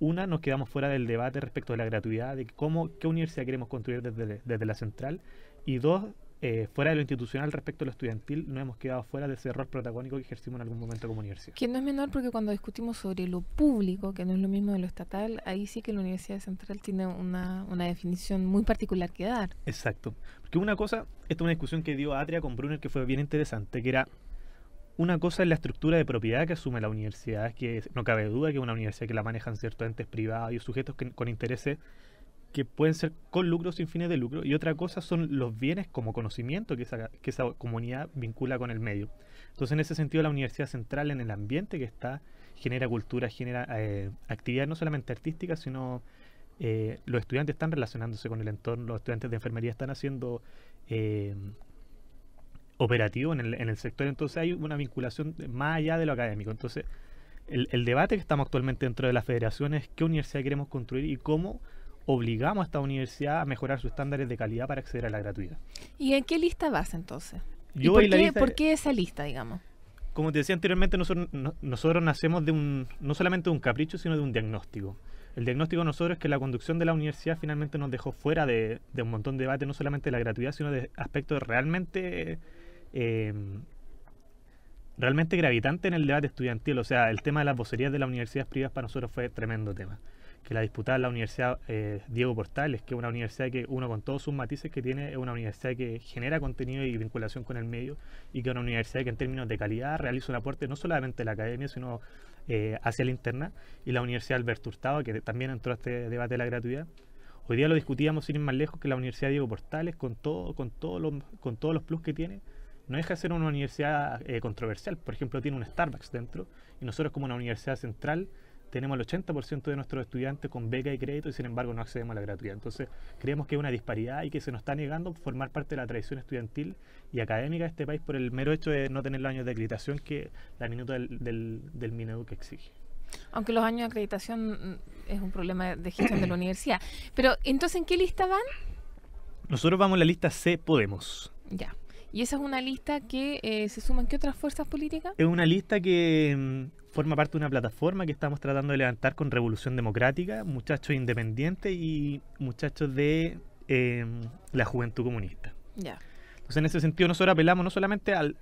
una, nos quedamos fuera del debate respecto de la gratuidad, de cómo, qué universidad queremos construir desde, desde la central, y dos, eh, fuera de lo institucional respecto a lo estudiantil, no hemos quedado fuera de ese error protagónico que ejercimos en algún momento como universidad. Que no es menor porque cuando discutimos sobre lo público, que no es lo mismo de lo estatal, ahí sí que la Universidad Central tiene una, definición muy particular que dar. Exacto. Porque una cosa, esta es una discusión que dio Atria con Brunner que fue bien interesante, que era una cosa en la estructura de propiedad que asume la universidad, es que no cabe duda que es una universidad que la manejan ciertos entes privados y sujetos con intereses que pueden ser con lucro sin fines de lucro, y otra cosa son los bienes como conocimiento que esa, que esa comunidad vincula con el medio. Entonces, en ese sentido, la Universidad Central en el ambiente que está genera cultura, genera eh, actividad... no solamente artística sino eh, los estudiantes están relacionándose con el entorno, los estudiantes de enfermería están haciendo eh, operativo en el, en el sector, entonces hay una vinculación más allá de lo académico. Entonces, el, el debate que estamos actualmente dentro de la federación es qué universidad queremos construir y cómo obligamos a esta universidad a mejorar sus estándares de calidad para acceder a la gratuidad. ¿Y en qué lista vas entonces? ¿Y por, qué, esa lista, digamos? Como te decía anteriormente, nosotros, nosotros nacemos de un, no solamente de un capricho, sino de un diagnóstico. El diagnóstico de nosotros es que la conducción de la universidad finalmente nos dejó fuera de, un montón de debate, no solamente de la gratuidad, sino de aspectos realmente, em, realmente gravitantes en el debate estudiantil. O sea, el tema de las vocerías de las universidades privadas para nosotros fue tremendo tema que la disputaba la Universidad eh, Diego Portales, que es una universidad que uno con todos sus matices que tiene, es una universidad que genera contenido y vinculación con el medio y que es una universidad que en términos de calidad realiza un aporte no solamente a la academia, sino eh, hacia la interna, y la Universidad Alberto Hurtado, que también entró a este debate de la gratuidad. Hoy día lo discutíamos sin ir más lejos que la Universidad Diego Portales, con, todo, con, todos los con todos los plus que tiene, no deja de ser una universidad eh, controversial. Por ejemplo, tiene un Starbucks dentro y nosotros como una universidad central tenemos el 80% de nuestros estudiantes con beca y crédito y sin embargo no accedemos a la gratuidad. Entonces creemos que es una disparidad y que se nos está negando formar parte de la tradición estudiantil y académica de este país por el mero hecho de no tener los años de acreditación que la minuta del, del, que exige. Aunque los años de acreditación mm, es un problema de gestión de la universidad. Pero entonces, ¿en qué lista van? Nosotros vamos en la lista C Podemos. Ya. ¿Y esa es una lista que eh, se suman qué otras fuerzas políticas? Es una lista que mm, forma parte de una plataforma que estamos tratando de levantar con Revolución Democrática, muchachos independientes y muchachos de em, la juventud comunista. Ya. Entonces, en ese sentido, nosotros apelamos no solamente al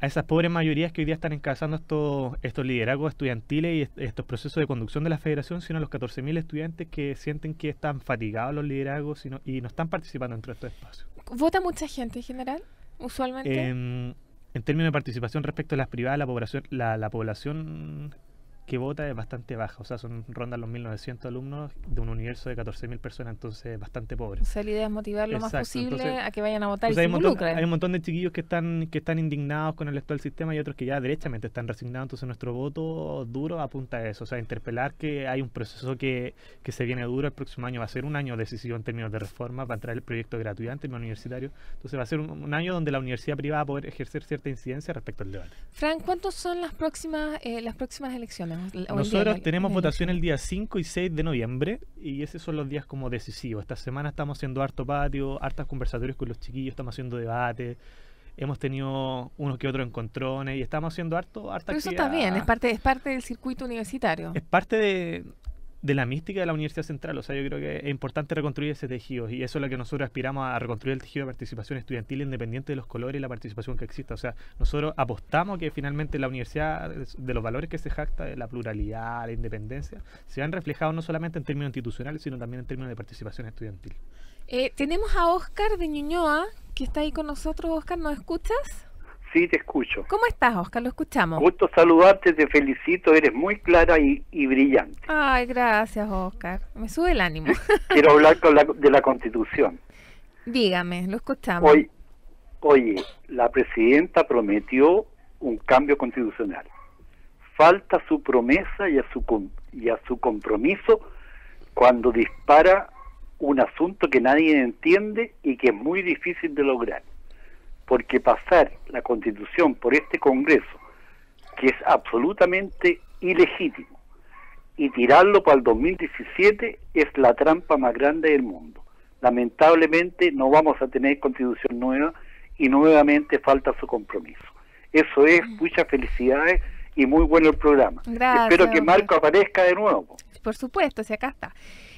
a esas pobres mayorías que hoy día están encabezando estos, estos liderazgos estudiantiles y estos procesos de conducción de la federación, sino a los 14.000 estudiantes que sienten que están fatigados los liderazgos y no, y no están participando dentro de estos espacios. ¿Vota mucha gente en general, usualmente? Em, en términos de participación respecto a las privadas, la población, la población que vota es bastante baja, o sea, son rondas los 1.900 alumnos de un universo de 14.000 personas, entonces bastante pobre. O sea, la idea es motivar lo más posible a que vayan a votar. y hay, se un montón, hay un montón de chiquillos que están, que están indignados con el actual sistema y otros que ya derechamente están resignados, entonces nuestro voto duro apunta a eso, o sea, interpelar que hay un proceso que, se viene duro, el próximo año va a ser un año decisión en términos de reforma, va a entrar el proyecto gratuito en términos universitarios, entonces va a ser un, año donde la universidad privada va a poder ejercer cierta incidencia respecto al debate. Fran, ¿cuántos son las próximas, eh, las próximas elecciones? Nosotros tenemos votación el día 5 y 6 de noviembre y esos son los días como decisivos. Esta semana estamos haciendo harto patio, hartas conversatorios con los chiquillos, estamos haciendo debates hemos tenido unos que otros encontrones y estamos haciendo harto harta Pero eso está bien, es parte, es parte del circuito universitario. Es parte de, de la mística de la Universidad Central. O sea, yo creo que es importante reconstruir ese tejido y eso es lo que nosotros aspiramos a reconstruir el tejido de participación estudiantil independiente de los colores y la participación que exista. O sea, nosotros apostamos que finalmente la universidad, de los valores que se jacta, de la pluralidad, la independencia, se han reflejado no solamente en términos institucionales, sino también en términos de participación estudiantil. Eh, tenemos a Oscar de Ñuñoa, que está ahí con nosotros. Oscar, ¿nos escuchas? Sí, te escucho. ¿Cómo estás, Oscar? Lo escuchamos. Gusto saludarte, te felicito, eres muy clara y, brillante. Ay, gracias, Oscar. Me sube el ánimo. Quiero hablar de la Constitución. Dígame, lo escuchamos. Hoy, oye, la presidenta prometió un cambio constitucional. Falta su promesa y a su, y a su compromiso cuando dispara un asunto que nadie entiende y que es muy difícil de lograr porque pasar la constitución por este Congreso, que es absolutamente ilegítimo, y tirarlo para el 2017 es la trampa más grande del mundo. Lamentablemente no vamos a tener constitución nueva y nuevamente falta su compromiso. Eso es, mm. muchas felicidades y muy bueno el programa. Gracias, Espero que Marco aparezca de nuevo. Por supuesto, si acá está.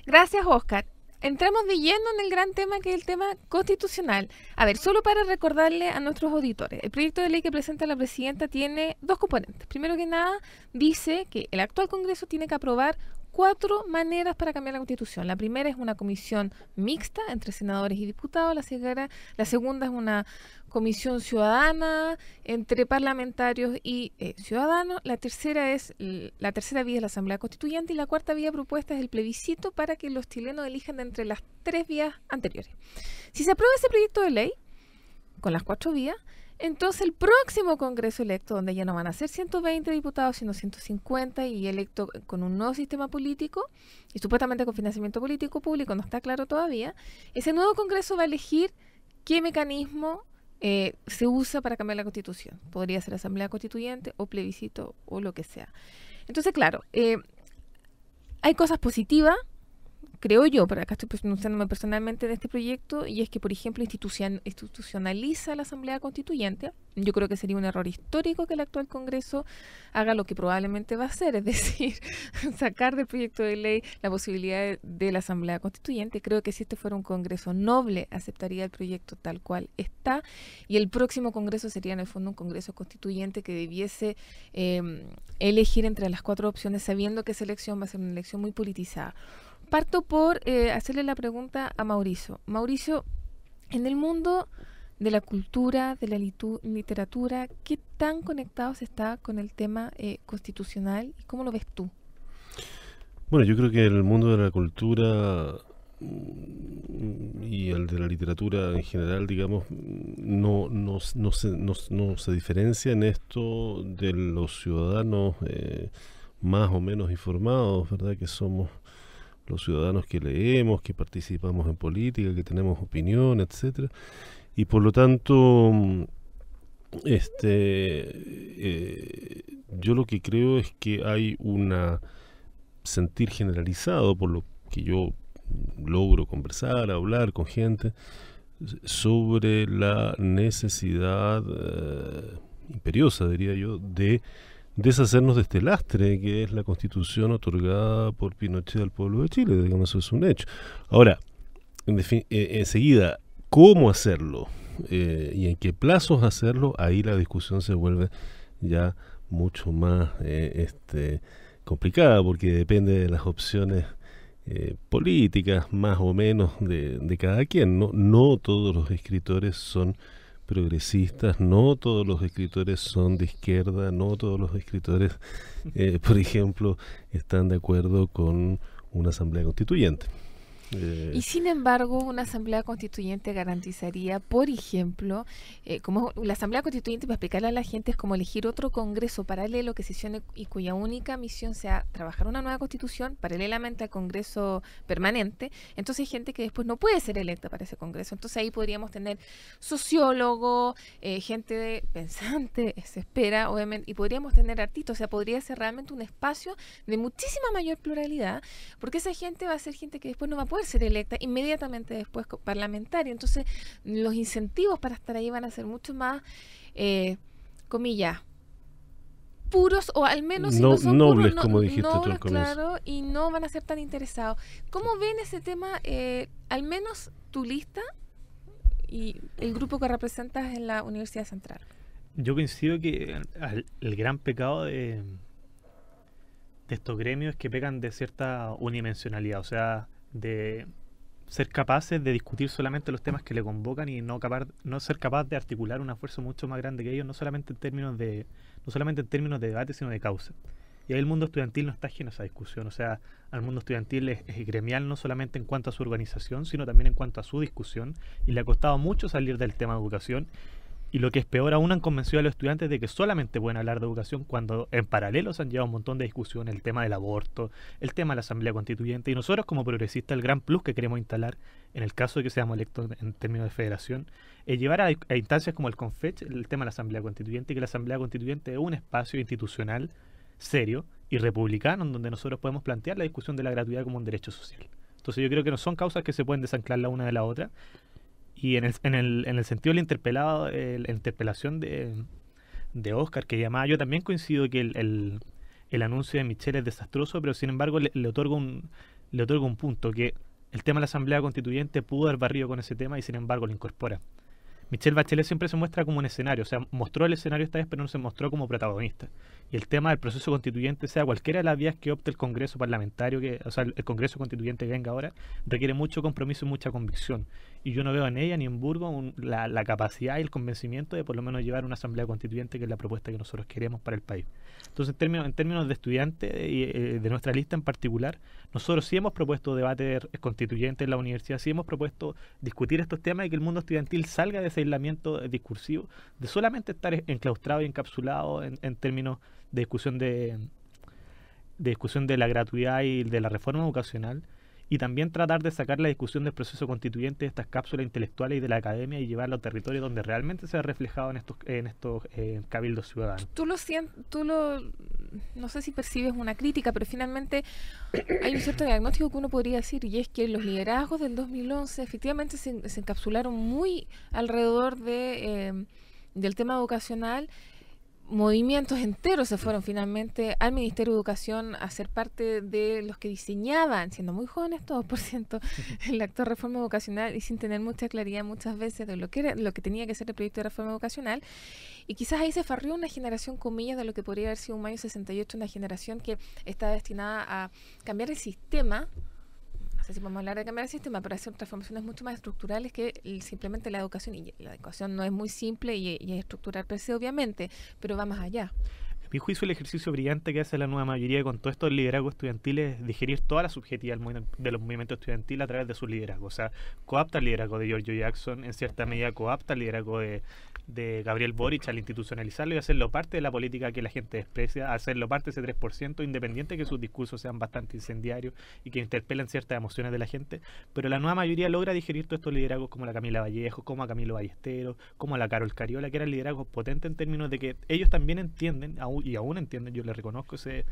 Gracias, Oscar entramos de lleno en el gran tema que es el tema constitucional. A ver, solo para recordarle a nuestros auditores, el proyecto de ley que presenta la presidenta tiene dos componentes. Primero que nada, dice que el actual Congreso tiene que aprobar cuatro maneras para cambiar la constitución. La primera es una comisión mixta entre senadores y diputados, la, la segunda es una comisión ciudadana entre parlamentarios y eh, ciudadanos, la tercera es la tercera vía es la Asamblea Constituyente y la cuarta vía propuesta es el plebiscito para que los chilenos elijan entre las tres vías anteriores. Si se aprueba ese proyecto de ley con las cuatro vías, entonces el próximo Congreso electo, donde ya no van a ser 120 diputados, sino 150 y electo con un nuevo sistema político y supuestamente con financiamiento político público, no está claro todavía, ese nuevo Congreso va a elegir qué mecanismo eh, se usa para cambiar la constitución. Podría ser asamblea constituyente o plebiscito o lo que sea. Entonces, claro, eh, hay cosas positivas creo yo, pero acá estoy pronunciándome personalmente de este proyecto, y es que, por ejemplo, institucionaliza la Asamblea Constituyente. Yo creo que sería un error histórico que el actual Congreso haga lo que probablemente va a hacer, es decir, sacar del proyecto de ley la posibilidad de, la Asamblea Constituyente. Creo que si este fuera un Congreso noble, aceptaría el proyecto tal cual está, y el próximo Congreso sería, en el fondo, un Congreso Constituyente que debiese em, elegir entre las cuatro opciones, sabiendo que esa elección va a ser una elección muy politizada parto por eh, hacerle la pregunta a Mauricio. Mauricio, en el mundo de la cultura, de la literatura, ¿qué tan conectados está con el tema eh, constitucional y cómo lo ves tú? Bueno, yo creo que el mundo de la cultura mm, y el de la literatura en general, digamos, no, no, se, diferencia en esto de los ciudadanos eh, más o menos informados, ¿verdad? Que somos los ciudadanos que leemos, que participamos en política, que tenemos opinión, etcétera, y por lo tanto, mm, este, eh, yo lo que creo es que hay un sentir generalizado por lo que yo logro conversar, hablar con gente sobre la necesidad eh, imperiosa, diría yo, de deshacernos de este lastre que es la constitución otorgada por Pinochet al pueblo de Chile, digamos, eso es un hecho. Ahora, en eh, enseguida, ¿cómo hacerlo? Eh, y en qué plazos hacerlo, ahí la discusión se vuelve ya mucho más eh, este, complicada porque depende de las opciones políticas más o menos de, cada quien. ¿no? no todos los escritores son progresistas, no todos los escritores son de izquierda, no todos los escritores, eh, por ejemplo, están de acuerdo con una asamblea constituyente. Eh. Y sin embargo, una asamblea constituyente garantizaría, por ejemplo, eh, como la asamblea constituyente, para explicarle a la gente, es como elegir otro congreso paralelo que se sione y cuya única misión sea trabajar una nueva constitución paralelamente al congreso permanente. Entonces hay gente que después no puede ser electa para ese congreso. Entonces ahí podríamos tener sociólogo, eh, gente pensante, se espera, obviamente, y podríamos tener artistas. O sea, podría ser realmente un espacio de muchísima mayor pluralidad, porque esa gente va a ser gente que después no va a poder ser electa inmediatamente después parlamentaria. Entonces, los incentivos para estar ahí van a ser mucho más, eh, comillas, puros o al menos nobles, como dijiste claro, y no van a ser tan interesados. ¿Cómo ven ese tema, eh, al menos tu lista y el grupo que representas en la Universidad Central? Yo coincido que el, gran pecado de, de, estos gremios es que pegan de cierta unidimensionalidad, o sea, de ser capaces de discutir solamente los temas que le convocan y no capaz, no ser capaz de articular un esfuerzo mucho más grande que ellos, no solamente en términos de, no solamente en términos de debate, sino de causa. Y ahí el mundo estudiantil no está ajeno a esa discusión. O sea, al mundo estudiantil es, es, gremial no solamente en cuanto a su organización, sino también en cuanto a su discusión. Y le ha costado mucho salir del tema de educación. Y lo que es peor aún, han convencido a los estudiantes de que solamente pueden hablar de educación cuando en paralelo se han llevado un montón de discusiones, el tema del aborto, el tema de la Asamblea Constituyente. Y nosotros como progresistas, el gran plus que queremos instalar, en el caso de que seamos electos en términos de federación, es llevar a, instancias como el CONFECH el tema de la Asamblea Constituyente, y que la Asamblea Constituyente es un espacio institucional serio y republicano en donde nosotros podemos plantear la discusión de la gratuidad como un derecho social. Entonces yo creo que no son causas que se pueden desanclar la una de la otra, y en el, en el, en el sentido de la, interpelado, la interpelación de, Oscar que llamaba, yo también coincido que el, anuncio de Michelle es desastroso, pero sin embargo le, otorgo un, le otorgo un punto, que el tema de la Asamblea Constituyente pudo haber barrido con ese tema y sin embargo lo incorpora. Michelle Bachelet siempre se muestra como un escenario, o sea, mostró el escenario esta vez, pero no se mostró como protagonista. Y el tema del proceso constituyente, sea cualquiera de las vías que opte el Congreso parlamentario, que, o sea, el Congreso constituyente que venga ahora, requiere mucho compromiso y mucha convicción y yo no veo en ella ni en Burgo la, capacidad y el convencimiento de por lo menos llevar una asamblea constituyente que es la propuesta que nosotros queremos para el país. Entonces, en términos, de estudiantes y eh, de nuestra lista en particular, nosotros sí hemos propuesto debates constituyentes en la universidad, sí hemos propuesto discutir estos temas y que el mundo estudiantil salga de ese aislamiento discursivo, de solamente estar enclaustrado y encapsulado en, términos de discusión de, de discusión de la gratuidad y de la reforma educacional y también tratar de sacar la discusión del proceso constituyente de estas cápsulas intelectuales y de la academia y llevarlo a territorio donde realmente se ha reflejado en estos, en estos eh, cabildos ciudadanos. Tú lo sientes, tú no sé si percibes una crítica, pero finalmente hay un cierto diagnóstico que uno podría decir y es que los liderazgos del 2011 efectivamente se, encapsularon muy alrededor de, eh, del tema vocacional movimientos enteros se fueron finalmente al Ministerio de Educación a ser parte de los que diseñaban, siendo muy jóvenes todos, por cierto, la actual reforma educacional y sin tener mucha claridad muchas veces de lo que era, lo que tenía que ser el proyecto de reforma educacional. Y quizás ahí se farrió una generación, comillas, de lo que podría haber sido un mayo 68, una generación que está destinada a cambiar el sistema si podemos hablar de cambiar el sistema, pero hacer transformaciones mucho más estructurales que simplemente la educación. Y la educación no es muy simple y, y es estructural per se, obviamente, pero va más allá mi juicio el ejercicio brillante que hace la nueva mayoría con todos estos liderazgos estudiantiles es digerir toda la subjetividad de los movimientos estudiantiles a través de sus liderazgos. O sea, coapta el liderazgo de Giorgio Jackson, en cierta medida coapta el liderazgo de, Gabriel Boric al institucionalizarlo y hacerlo parte de la política que la gente desprecia, hacerlo parte de ese 3%, independiente que sus discursos sean bastante incendiarios y que interpelen ciertas emociones de la gente. Pero la nueva mayoría logra digerir todos estos liderazgos como la Camila Vallejo, como a Camilo Ballesteros, como a la Carol Cariola, que eran liderazgos potentes en términos de que ellos también entienden, aún y aún entienden, yo le reconozco ese,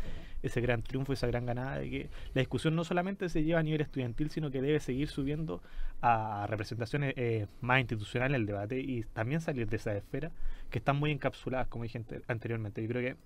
ese gran triunfo, esa gran ganada de que la discusión no solamente se lleva a nivel estudiantil, sino que debe seguir subiendo a representaciones eh, más institucionales el debate y también salir de esa esfera que están muy encapsuladas, como dije anteriormente. Yo creo que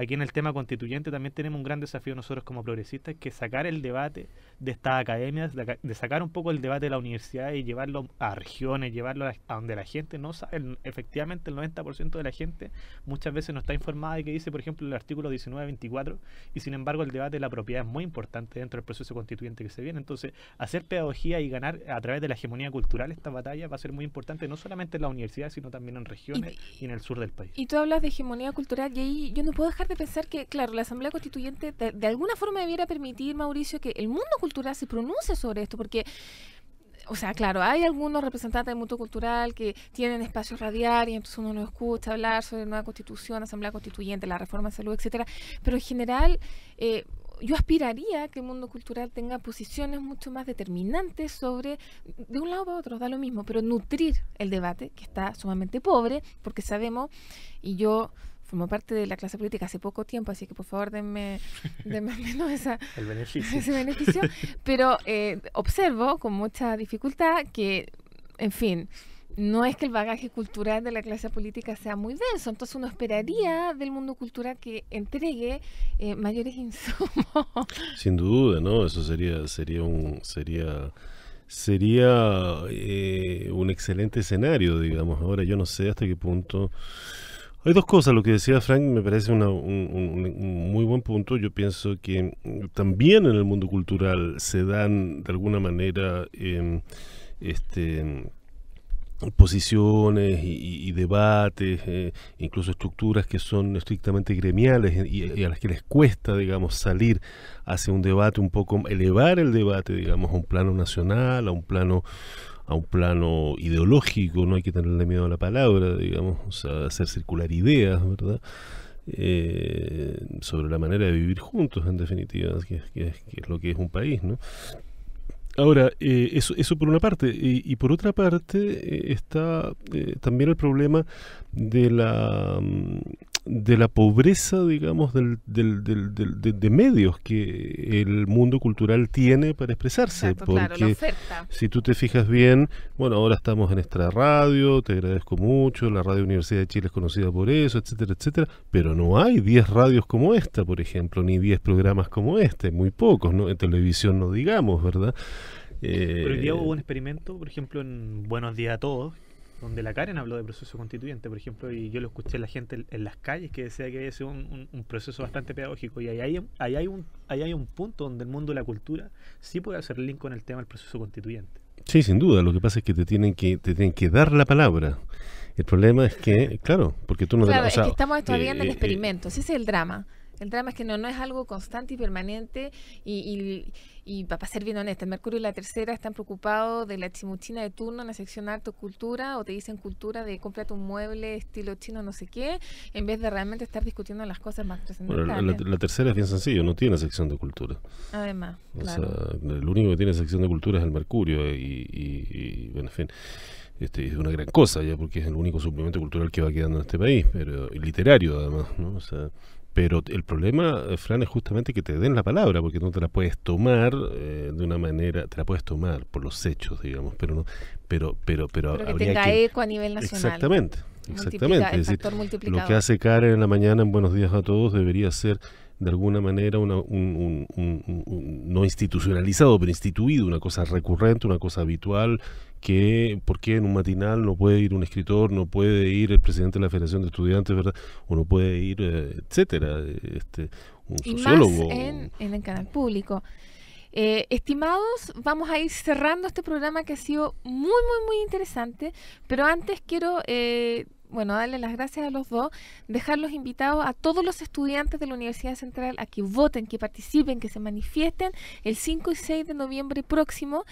aquí en el tema constituyente también tenemos un gran desafío nosotros como progresistas, que sacar el debate de estas academias, de, sacar un poco el debate de la universidad y llevarlo a regiones, llevarlo a, donde la gente no sabe, efectivamente el 90% de la gente muchas veces no está informada de qué dice, por ejemplo, el artículo 19-24, y sin embargo el debate de la propiedad es muy importante dentro del proceso constituyente que se viene. Entonces, hacer pedagogía y ganar a través de la hegemonía cultural esta batalla va a ser muy importante, no solamente en la universidad, sino también en regiones y, en el sur del país. Y tú hablas de hegemonía cultural y ahí yo no puedo dejar de pensar que, claro, la Asamblea Constituyente de, alguna forma debiera permitir, Mauricio, que el mundo cultural se pronuncie sobre esto, porque o sea, claro, hay algunos representantes del mundo cultural que tienen espacios radiales, entonces uno no escucha hablar sobre nueva constitución, asamblea constituyente, la reforma de salud, etcétera. Pero en general, eh, yo aspiraría que el mundo cultural tenga posiciones mucho más determinantes sobre, de un lado para otro, da lo mismo, pero nutrir el debate, que está sumamente pobre, porque sabemos, y yo formó parte de la clase política hace poco tiempo, así que por favor denme, menos El beneficio. ese beneficio. Pero eh, observo con mucha dificultad que, en fin, no es que el bagaje cultural de la clase política sea muy denso, entonces uno esperaría del mundo cultural que entregue eh, mayores insumos. Sin duda, ¿no? Eso sería, sería un, sería sería eh, un excelente escenario, digamos. Ahora yo no sé hasta qué punto hay dos cosas. Lo que decía Frank me parece un, muy buen punto. Yo pienso que mm, también en el mundo cultural se dan de alguna manera em, este, mm, posiciones y, debates, eh, incluso estructuras que son estrictamente gremiales y, a las que les cuesta, digamos, salir hacia un debate un poco, elevar el debate, digamos, a un plano nacional, a un plano a un plano ideológico, no hay que tenerle miedo a la palabra, digamos, a hacer circular ideas, ¿verdad? Eh, sobre la manera de vivir juntos, en definitiva, que, es lo que es un país, ¿no? Ahora, eh, eso, eso por una parte, y, por otra parte eh, está también el problema de la mm, de la pobreza, digamos, del, del, del, de, medios que el mundo cultural tiene para expresarse. porque si tú te fijas bien, bueno, ahora estamos en esta radio, te agradezco mucho, la Radio Universidad de Chile es conocida por eso, etcétera, etcétera, pero no hay 10 radios como esta, por ejemplo, ni 10 programas como este, muy pocos, ¿no? En televisión no digamos, ¿verdad? pero hoy día hubo eh, un experimento, por ejemplo, en Buenos Días a Todos, donde la Karen habló de proceso constituyente, por ejemplo, y yo lo escuché a la gente en, las calles que decía que había sido un, proceso bastante pedagógico. Y ahí hay, un, hay un punto donde el mundo de la cultura sí puede hacer link con el tema del proceso constituyente. Sí, sin duda. Lo que pasa es que te tienen que, te tienen que dar la palabra. El problema es que, claro, porque tú no... Claro, te la, es que estamos eh, todavía en el eh, eh, experimento. Ese es el drama. El drama es que no, no es algo constante y permanente y, y, para ser bien honesta, Mercurio y la tercera están preocupados de la chimuchina de turno en la sección arte cultura o te dicen cultura de compra tu mueble estilo chino no sé qué, en vez de realmente estar discutiendo las cosas más trascendentales. la, tercera es bien sencillo, no tiene sección de cultura. Además, o claro. sea, único que tiene sección de cultura es el Mercurio y, bueno, en fin. Este, es una gran cosa ya porque es el único suplemento cultural que va quedando en este país, pero y literario además, ¿no? O sea, pero el problema, eh, Fran, es justamente que te den la palabra, porque no te la puedes tomar eh, de una manera, te la puedes tomar por los hechos, digamos, pero no, pero, pero, pero, tenga eco a nivel nacional. Exactamente, exactamente. lo que hace Karen en la mañana en Buenos Días a Todos debería ser de alguna manera no institucionalizado, pero instituido, una cosa recurrente, una cosa habitual, que por qué en un matinal no puede ir un escritor, no puede ir el presidente de la Federación de Estudiantes, ¿verdad? O no puede ir, eh, etcétera, este, un sociólogo. Más en, el canal público. Eh, estimados, vamos a ir cerrando este programa que ha sido muy, muy, muy interesante, pero antes quiero eh, bueno, darle las gracias a los dos, Dejarlos invitados a todos los estudiantes de la Universidad Central a que voten, que participen, que se manifiesten el 5 y 6 de noviembre próximo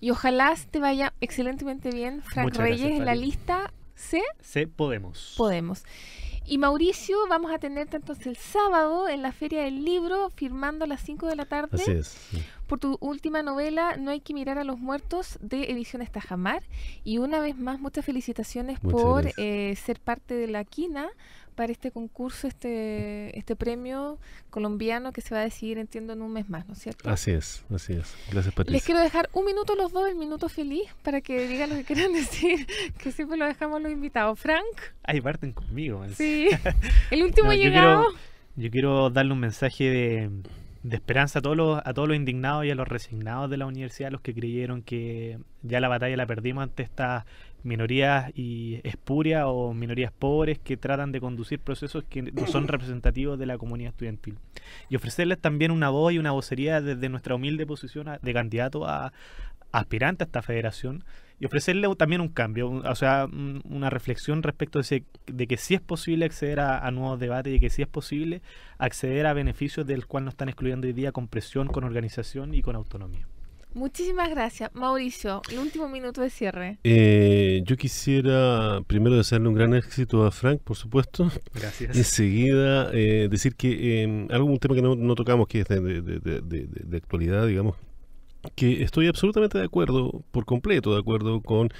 y ojalá te vaya excelentemente bien, Frank Reyes, en la lista C. C Podemos. Podemos. Y Mauricio, vamos a tenerte entonces el sábado en la Feria del Libro, firmando a las 5 de la tarde. Por tu última novela, No hay que mirar a los muertos, de Ediciones Tajamar. Y una vez más, muchas felicitaciones por eh, ser parte de la quina para este concurso, este, este premio colombiano que se va a decidir, entiendo, en un mes más, ¿no es cierto? Así es, así es. Gracias, Patricia. Les quiero dejar un minuto los dos, el minuto feliz, para que digan lo que quieran decir, que siempre lo dejamos los invitados. Frank. ahí parten conmigo. Sí. El último llegado. Yo quiero, darle un mensaje de, de esperanza a todos, los, a todos los indignados y a los resignados de la universidad, los que creyeron que ya la batalla la perdimos ante esta minorías y espurias o minorías pobres que tratan de conducir procesos que no son representativos de la comunidad estudiantil. Y ofrecerles también una voz y una vocería desde nuestra humilde posición de candidato a aspirante a esta federación y ofrecerle también un cambio, o sea, una reflexión respecto de, que sí es posible acceder a, a, nuevos debates y que sí es posible acceder a beneficios del cual nos están excluyendo hoy día con presión, con organización y con autonomía. Muchísimas gracias. Mauricio, el último minuto de cierre. Eh, yo quisiera primero desearle un gran éxito a Frank, por supuesto. Gracias. Enseguida eh, decir que em, algún tema que no, tocamos, que es de, de actualidad, digamos, que estoy absolutamente de acuerdo, por completo de acuerdo con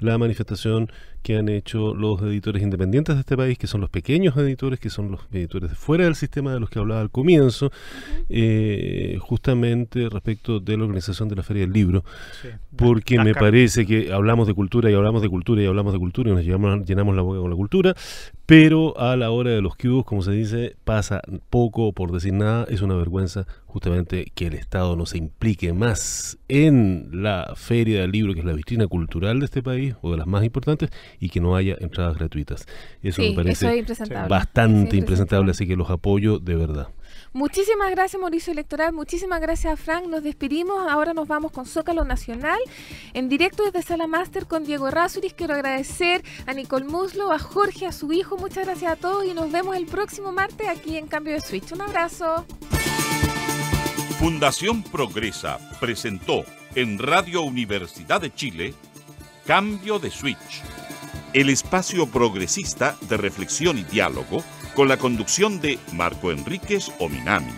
la manifestación que han hecho los editores independientes de este país, que son los pequeños editores, que son los editores de fuera del sistema de los que hablaba al comienzo, eh, justamente respecto de la organización de la Feria del Libro, porque me parece que hablamos de cultura y hablamos de cultura y hablamos de cultura y nos llenamos, llenamos la boca con la cultura, pero a la hora de los cubos, como se dice, pasa poco por decir nada, es una vergüenza justamente que el Estado no se implique más en la Feria del Libro, que es la vitrina cultural de este país, o de las más importantes y que no haya entradas gratuitas. Eso me parece bastante impresentable, así que los apoyo de verdad. Muchísimas gracias Mauricio Electoral, muchísimas gracias a Frank, nos despedimos, ahora nos vamos con Zócalo Nacional, en directo desde Sala Master con Diego Razuris. quiero agradecer a Nicole Muslo, a Jorge, a su hijo, muchas gracias a todos y nos vemos el próximo martes aquí en Cambio de Switch, un abrazo. Fundación Progresa presentó en Radio Universidad de Chile Cambio de Switch. El espacio progresista de reflexión y diálogo con la conducción de Marco Enríquez Ominami.